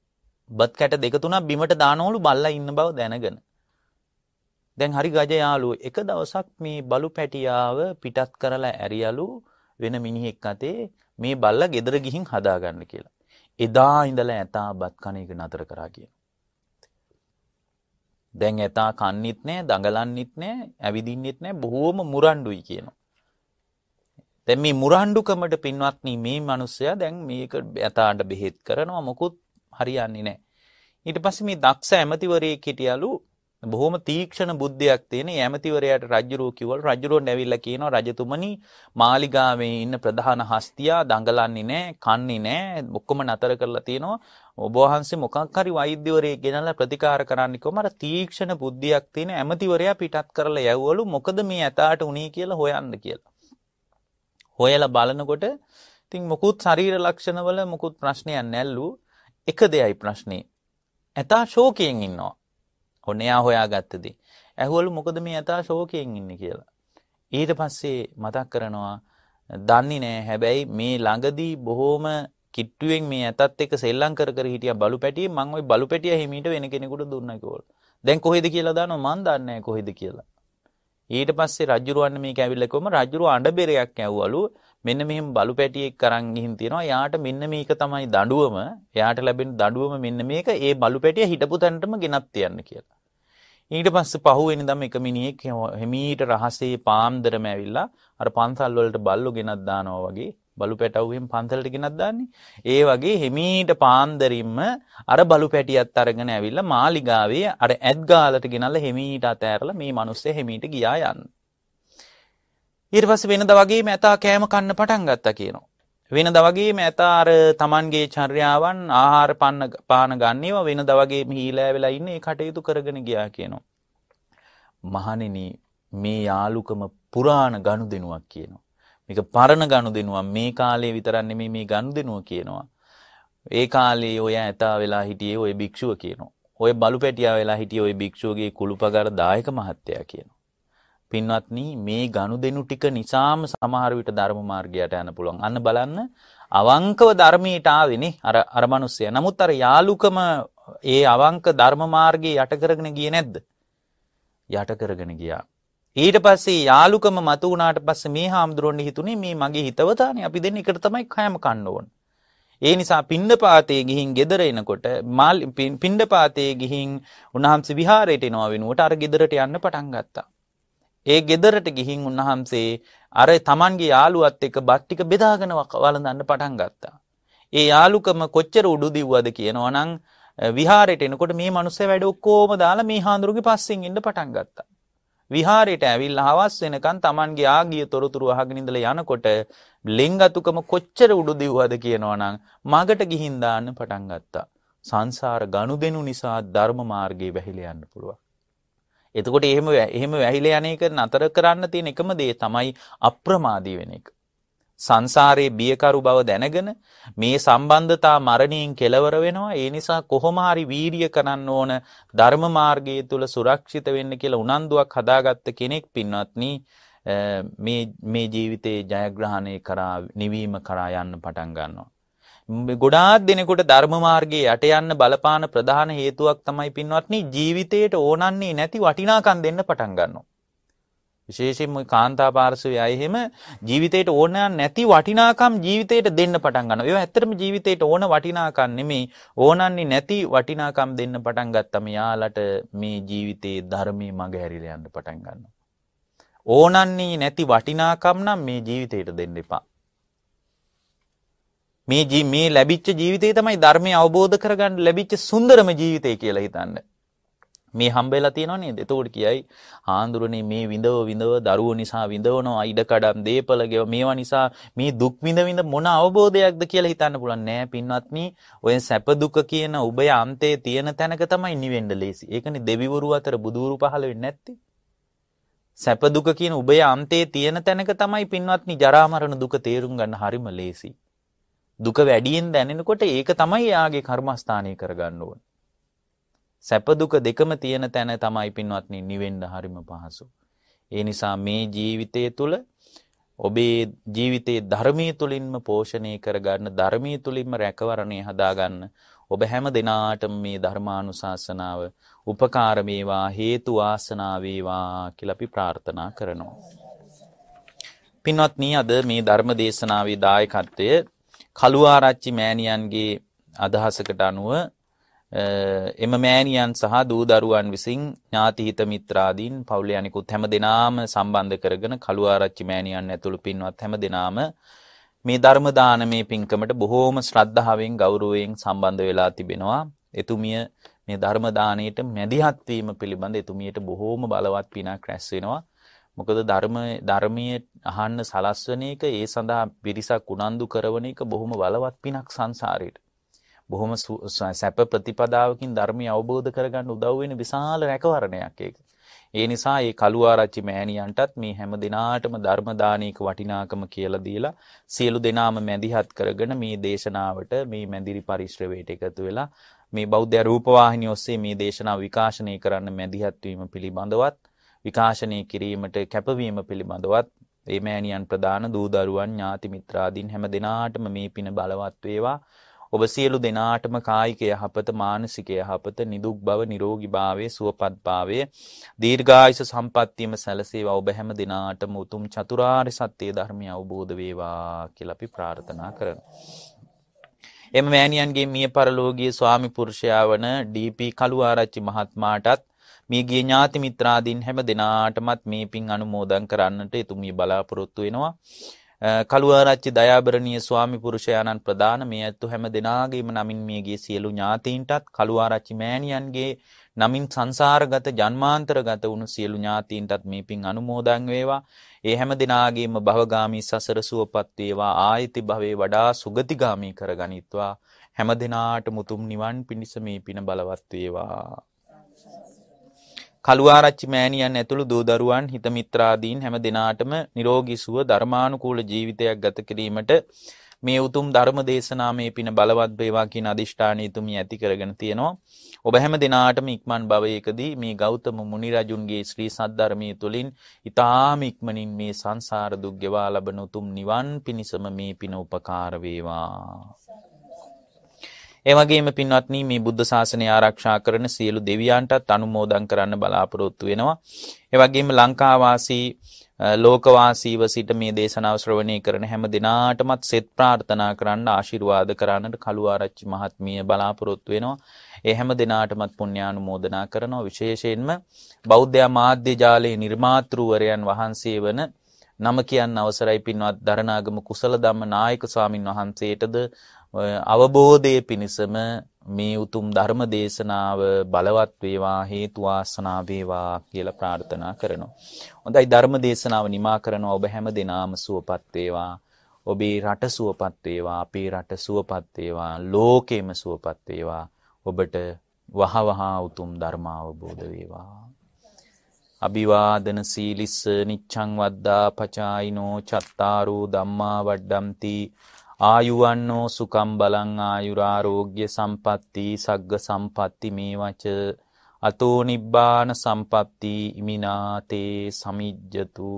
බත් කැට දෙක තුනක් බිමට දානවලු බල්ලා ඉන්න බව දැනගෙන. දැන් හරි ගජ යාළුවෝ එක දවසක් මේ බලු පැටියාව පිටත් කරලා ඇරියලු වෙන මිනිහෙක් අතේ මේ බල්ලා ගෙදර ගිහින් හදාගන්න කියලා. එදා ඉඳලා ඇතා බත් කන එක නතර කරා කියන. දැන් ඇතා කන්නෙත් නෑ, දඟලන්නෙත් නෑ, ඇවිදින්නෙත් නෑ, බොහෝම මුරණ්ඩුයි කියනවා. දැන් මේ මුරණ්ඩුකමට පින්වත්නි මේ මිනිස්සයා දැන් මේක ඇතාට බෙහෙත් කරනවා මොකුත් හරියන්නේ නෑ. ඊට පස්සේ මේ දක්ෂ ඇමතිවරයෙක් හිටියලු බොහොම තීක්ෂණ බුද්ධියක් තියෙන යැමතිවරයාට රජුරෝ කිව්වල රජුරෝ නැවිල්ලා කියනවා රජතුමනි මාලිගාවේ ඉන්න ප්‍රධාන හස්තියා දඟලන්නේ නැහැ කන්නේ නැහැ ඔක්කොම නතර කරලා තියෙනවා ඔබ වහන්සේ මොකක් හරි වෛද්‍යවරයෙක් ගෙනලා ප්‍රතිකාර කරන්න කිව්වම අර තීක්ෂණ බුද්ධියක් තියෙන ඇමතිවරයා පිටත් කරලා යවවලු මොකද මේ ඇතාට උනේ කියලා හොයන්න කියලා හොයලා බලනකොට ඉතින් මොකුත් ශරීර ලක්ෂණවල මොකුත් ප්‍රශ්නයක් නැල්ලු එක දෙයයි ප්‍රශ්නේ ඇතා ශෝකයෙන් ඉන්නවා ඔන්න එයා හොයාගත්ත දේ. ඇහුවලු මොකද මේ ඇතා ශෝකයෙන් ඉන්නේ කියලා. ඊට පස්සේ මතක් කරනවා දන්නේ නෑ හැබැයි මේ ළඟදී බොහෝම කිට්ටුවෙන් මේ ඇතත් එක සෙල්ලම් කර කර හිටියා බලු පැටිය මං ওই බලු පැටිය හිමීට වෙන කෙනෙකුට දුන්නා කිව්වලු. දැන් කොහෙද කියලා දානවා මං දන්නේ කොහෙද කියලා. ඊට පස්සේ රජුරවන්න මේක ඇවිල්ලා කොහම රජුරව අඬබෙරයක් ඇව්වලු මෙන්න මෙහෙම බලු පැටියෙක් අරන් ගිහින් තියෙනවා. යාට මෙන්න මේක තමයි දඬුවම. යාට ලැබෙන දඬුවම මෙන්න මේක. ඒ බලු පැටිය හිටපු තැනටම ගෙනත් තියන්න කියලා. ඊට පස්සේ පහුවෙනිදම එක මිනිහෙක් හිමීට රහසේ පාන්දරම ඇවිල්ලා අර පන්සල් වලට බල්ලු ගෙනත් දානවා වගේ බලු පැටවුවෙන් පන්සලට ගෙනත් දාන්නේ. ඒ වගේ හිමීට පාන්දරින්ම අර බලු පැටියත් අරගෙන ඇවිල්ලා මාලිගාවේ අර ඇත් ගාලට ගෙනල්ලා හිමීට අතෑරලා මේ මිනිස්සේ හිමීට ගියා යන්නේ. ඊර්වස වෙනද වගේ මැතා කෑම කන්න පටන් ගත්ත කියනවා. වෙනද වගේ මැතාර තමන්ගේ චර්යාවන් ආහාර පන්න පාන ගන්නේව වෙනද වගේ මීලෑ වෙලා ඉන්නේ කටයුතු කරගෙන ගියා කියනවා. මහනිනි මේ යාලුකම පුරාණ ගණු දෙනුවක් කියනවා. මේක පරණ ගණු දෙනුවක් මේ කාලේ විතරන්නේ මේ මේ ගණු දෙනුව කියනවා. ඒ කාලේ ඔය ඇතා වෙලා හිටියේ ඔය භික්ෂුව කියනවා. ඔය බලු පැටියා වෙලා හිටිය ඔය භික්ෂුවගේ කුළුපගර දායක මහත්තයා කියන. පින්වත්නි මේ ගනුදෙනු ටික නිසාම සමහර විට ධර්ම මාර්ගයට යන්න පුළුවන්. අන්න බලන්න අවංකව ධර්මයට ආවෙනේ අර අර මිනිස්සයා. නමුත් අර යාලුකම ඒ අවංක ධර්ම මාර්ගේ යට කරගෙන ගියේ නැද්ද? යට කරගෙන ගියා. ඊට පස්සේ යාලුකම මතු වුණාට පස්සේ මේ හාමුදුරන්ට හිතුනේ මේ මගේ හිතවතානේ අපි දෙන්න එකට තමයි කෑම කන්න ඕන. ඒ නිසා පිණ්ඩපාතේ ගිහින් ගෙදර එනකොට මාල් පිණ්ඩපාතේ ගිහින් උන්වහන්සේ විහාරයට එනවා වෙනුවට අර ගෙදරට යන්න පටන් ගත්තා. ඒ ගෙදරට ගිහින් උන්වහන්සේ අර තමන්ගේ යාළුවත් එක්ක බත් ටික බෙදාගෙන වළඳන්න පටන් ගත්තා. ඒ යාළුකම කොච්චර උඩු දිව්වද කියනවනම් විහාරයට එනකොට මේ මනුස්සයා වැඩ ඔක්කොම දාලා මේ හාඳුරුගේ පස්සෙන් ඉන්න පටන් ගත්තා. විහාරයට ඇවිල්ලා හවස් වෙනකන් තමන්ගේ ආගිය තොරතුරු අහගෙන ඉඳලා යනකොට ලෙන්ගතුකම කොච්චර උඩු දිව්වද කියනවනම් මගට ගිහින් දාන්න පටන් ගත්තා. සංසාර ගනුදෙනු නිසා ධර්ම මාර්ගයේ වැහිලා යන්න පුළුවන්. එතකොට එහෙම එහෙම වැහිලා යන එක නතර කරන්න තියෙන එකම දේ තමයි අප්‍රමාදී වෙන එක. සංසාරේ බියකරු බව දැනගෙන මේ සම්බන්ධතා මරණයෙන් කෙලවර වෙනවා. ඒ නිසා කොහොම හරි වීරිය කරන්න ඕන ධර්ම මාර්ගයේ තුල සුරක්ෂිත වෙන්න කියලා උනන්දුවක් හදාගත්ත කෙනෙක් පින්වත්නි මේ මේ ජීවිතයේ ජයග්‍රහණය කරා නිවීම කරා යන්න පටන් ගන්නවා. ගොඩාක් දෙනෙකුට ධර්ම මාර්ගයේ යට යන්න බලපාන ප්‍රධාන හේතුවක් තමයි පින්වත්නි ජීවිතයට ඕනන්නේ නැති වටිනාකම් දෙන්න පටන් ගන්නවා. විශේෂයෙන්ම කාන්තා පාර්ශවයේ අය එහෙම ජීවිතයට ඕන නැති වටිනාකම් ජීවිතයට දෙන්න පටන් ගන්නවා. ඒවා ඇත්තටම ජීවිතයට ඕන වටිනාකම් නෙමෙයි ඕනන්නේ නැති වටිනාකම් දෙන්න පටන් ගත්තම යාලට මේ ජීවිතයේ ධර්මයේ මග හැරිලා යන්න පටන් ගන්නවා. ඕනන්නේ නැති වටිනාකම් නම් මේ ජීවිතයට දෙන්න එපා. මේ මේ ලැබිච්ච ජීවිතේ තමයි ධර්මය අවබෝධ කරගන්න ලැබිච්ච සුන්දරම ජීවිතය කියලා හිතන්න. මේ හම්බෙලා තියෙනව නේද? එතකොට කියයි ආඳුරනේ මේ විඳව විඳව දරුවෝ නිසා විඳවනවා, ඉඩකඩම්, දීපල ගෙව මේවා නිසා මේ දුක් විඳ විඳ මොන අවබෝධයක්ද කියලා හිතන්න පුළුවන් නෑ පින්වත්නි. ඔය සැප දුක කියන උබය අන්තයේ තියෙන තැනක තමයි නිවෙන්න ලේසි. ඒකනේ දෙවිවරු අතර බුදුරු පහළ වෙන්නේ නැත්තේ. සැප දුක කියන උබය අන්තයේ තියෙන තැනක තමයි පින්වත්නි ජරා මරණ දුක තේරුම් ගන්න හරිම ලේසි. දුක වැඩියෙන් දැනෙනකොට ඒක තමයි එයාගේ කර්මස්ථානය කරගන්න ඕන. සැප දුක දෙකම තියෙන තැන තමයි පින්වත්නි නිවෙන්න හරිම පහසු. ඒ නිසා මේ ජීවිතය තුළ ඔබේ ජීවිතයේ ධර්මයේ තුලින්ම පෝෂණය කරගන්න ධර්මයේ තුලින්ම රැකවරණය හදාගන්න ඔබ හැම දිනාටම මේ ධර්මානුශාසනාව උපකාර වේවා හේතු වාසනා වේවා කියලා අපි ප්‍රාර්ථනා කරනවා. පින්වත්නි අද මේ ධර්ම දේශනාවේ දායකත්වය කළුආරච්චි මෑණියන්ගේ අදහසකට අනුව එම මෑණියන් සහ දූ දරුවන් විසින් ඥාතිහිත මිත්‍රාදීන් පවුලේ අනිකුත් හැම දෙනාම සම්බන්ධ කරගෙන කළුආරච්චි මෑණියන් ඇතුළු පින්වත් හැම දෙනාම මේ ධර්ම දානමේ පින්කමට බොහෝම ශ්‍රද්ධාවෙන් ගෞරවයෙන් සම්බන්ධ වෙලා තිබෙනවා. එතුමිය මේ ධර්ම දාණයට මැදිහත් වීම පිළිබඳ එතුමියට බොහෝම බලවත් පිනක් රැස් වෙනවා. මොකද ධර්මයේ ධර්මයේ අහන්න සලස්වන එක ඒ සඳහා පිරිසක් උනන්දු කරවන එක බොහොම බලවත් පිනක් සංසාරේට. බොහොම සැප ප්‍රතිපදාවකින් ධර්මය අවබෝධ කරගන්න උදව් වෙන විශාල රැකවරණයක් ඒක. ඒ නිසා මේ කළුආරච්චි මෑණියන්ටත් මේ හැම දිනාටම ධර්ම දානයක වටිනාකම කියලා දීලා සියලු දෙනාම මැදිහත් කරගෙන මේ දේශනාවට මේ මැදිරි පරිශ්‍රවයට එකතු වෙලා මේ බෞද්ධ රූපවාහිනිය ඔස්සේ මේ දේශනාව විකාශනය කරන්න මැදිහත් වීම පිළිබඳවත් විකාශනය කිරීමට කැපවීම පිළිබඳවත් ඒ මෑණියන් ප්‍රධාන දූ දරුවන් ඥාති මිත්‍රාදීන් හැම දිනාටම මේ පින බලවත් වේවා. ඔබ සියලු දෙනාටම කායික යහපත මානසික යහපත නිදුක් බව නිරෝගී භාවයේ සුවපත් භාවයේ දීර්ඝායස සම්පන්නියම සැලසේවා ඔබ හැම දිනාටම උතුම් චතුරාර්ය සත්‍ය ධර්මය අවබෝධ වේවා කියලා අපි ප්‍රාර්ථනා කරනවා. එම මෑණියන්ගේ මිය පරලෝකීය ස්වාමි පුරුෂයා වන ඩී.පී. කළුආරච්චි මහත්මයාටත් මේ ගිය ඥාති මිත්‍රාදීන් හැම දෙනාටමත් මේ පින් අනුමෝදන් කරන්නට එතුමිය බලාපොරොත්තු වෙනවා. කළුවරච්චි දයාබරණීය ස්වාමි පුරුෂයාණන් ප්‍රධාන මේ ඇත්තු හැම දෙනාගේම නමින් මියගේ සියලු ඥාතීන්ටත් කළුවරච්චි මෑණියන්ගේ නමින් සංසාරගත ජන්මාන්තරගත වුණු සියලු ඥාතීන්ටත් මේ පින් අනුමෝදන් වේවා. ඒ හැම දෙනාගේම භවගාමී සසර සුවපත් වේවා. ආයති භවේ වඩා සුගතිගාමී කරගනිත්වා. හැම දෙනාට මුතුම් නිවන් පිණිස මේ පින බලවත් වේවා. කළුආරච්චි මෑණියන් ඇතුළු දූ දරුවන් හිතමිත්‍රාදීන් හැම දෙනාටම නිරෝගී සුව ධර්මානුකූල ජීවිතයක් ගත කිරීමට මේ උතුම් ධර්ම දේශනාමේ පින බලවත් වේවා කියන අදිෂ්ඨානීතුමී ඇති කරගෙන තියෙනවා. ඔබ හැම දිනාටම ඉක්මන් භවයකදී මේ ගෞතම මුනි රජුන්ගේ ශ්‍රී සද්ධර්මයේ තුලින් ඊ타ම ඉක්මනින් මේ සංසාර දුක් ගෙවා ලබන උතුම් නිවන් පිණසම මේ පින උපකාර වේවා. එවගේම පින්වත්නි මේ බුද්ධ ශාසනය ආරක්ෂා කරන සියලු දෙවියන්ටත් අනුමෝදන් කරන්න බලාපොරොත්තු වෙනවා. ඒ වගේම ලංකාවාසී ලෝකවාසීව සිට මේ දේශනාව ශ්‍රවණය කරන හැම දිනාටමත් සෙත් ප්‍රාර්ථනා කරන්න ආශිර්වාද කරන්නට කළුආරච්චි මහත්මිය බලාපොරොත්තු වෙනවා. ඒ හැම දිනාටමත් පුණ්‍යානුමෝදනා කරනවා විශේෂයෙන්ම බෞද්ධ මාධ්‍ය ජාලයේ නිර්මාතෘවරයන් වහන්සේ වන නම කියන්න අවසරයි පින්වත් දරණාගම කුසල ධම්ම නායක ස්වාමින් වහන්සේටද අවබෝධය පිණිසම මේ උතුම් ධර්ම දේශනාව බලවත් වේවා හේතු වාසනා වේවා කියලා ප්‍රාර්ථනා කරනවා. හොඳයි ධර්ම දේශනාව නිමා කරනවා ඔබ හැම දිනාම සුවපත් වේවා. ඔබේ රට සුවපත් වේවා, අපේ රට සුවපත් වේවා, ලෝකෙම සුවපත් වේවා. ඔබට වහවහ උතුම් ධර්ම අවබෝධ වේවා. අභිවාදන සීලිස්ස නිච්ඡං වද්දා පචායිනෝ චත්තාරෝ ධම්මා වඩ්ඩම්ති ආයුවන්නෝ සුකම් බලං ආයුරාරෝග්‍ය සම්පත්ති සග්ග සම්පත්ති මේ වච අතෝ නිබ්බාන සම්පත්ති ඉමිනාතේ සමිජ්ජතු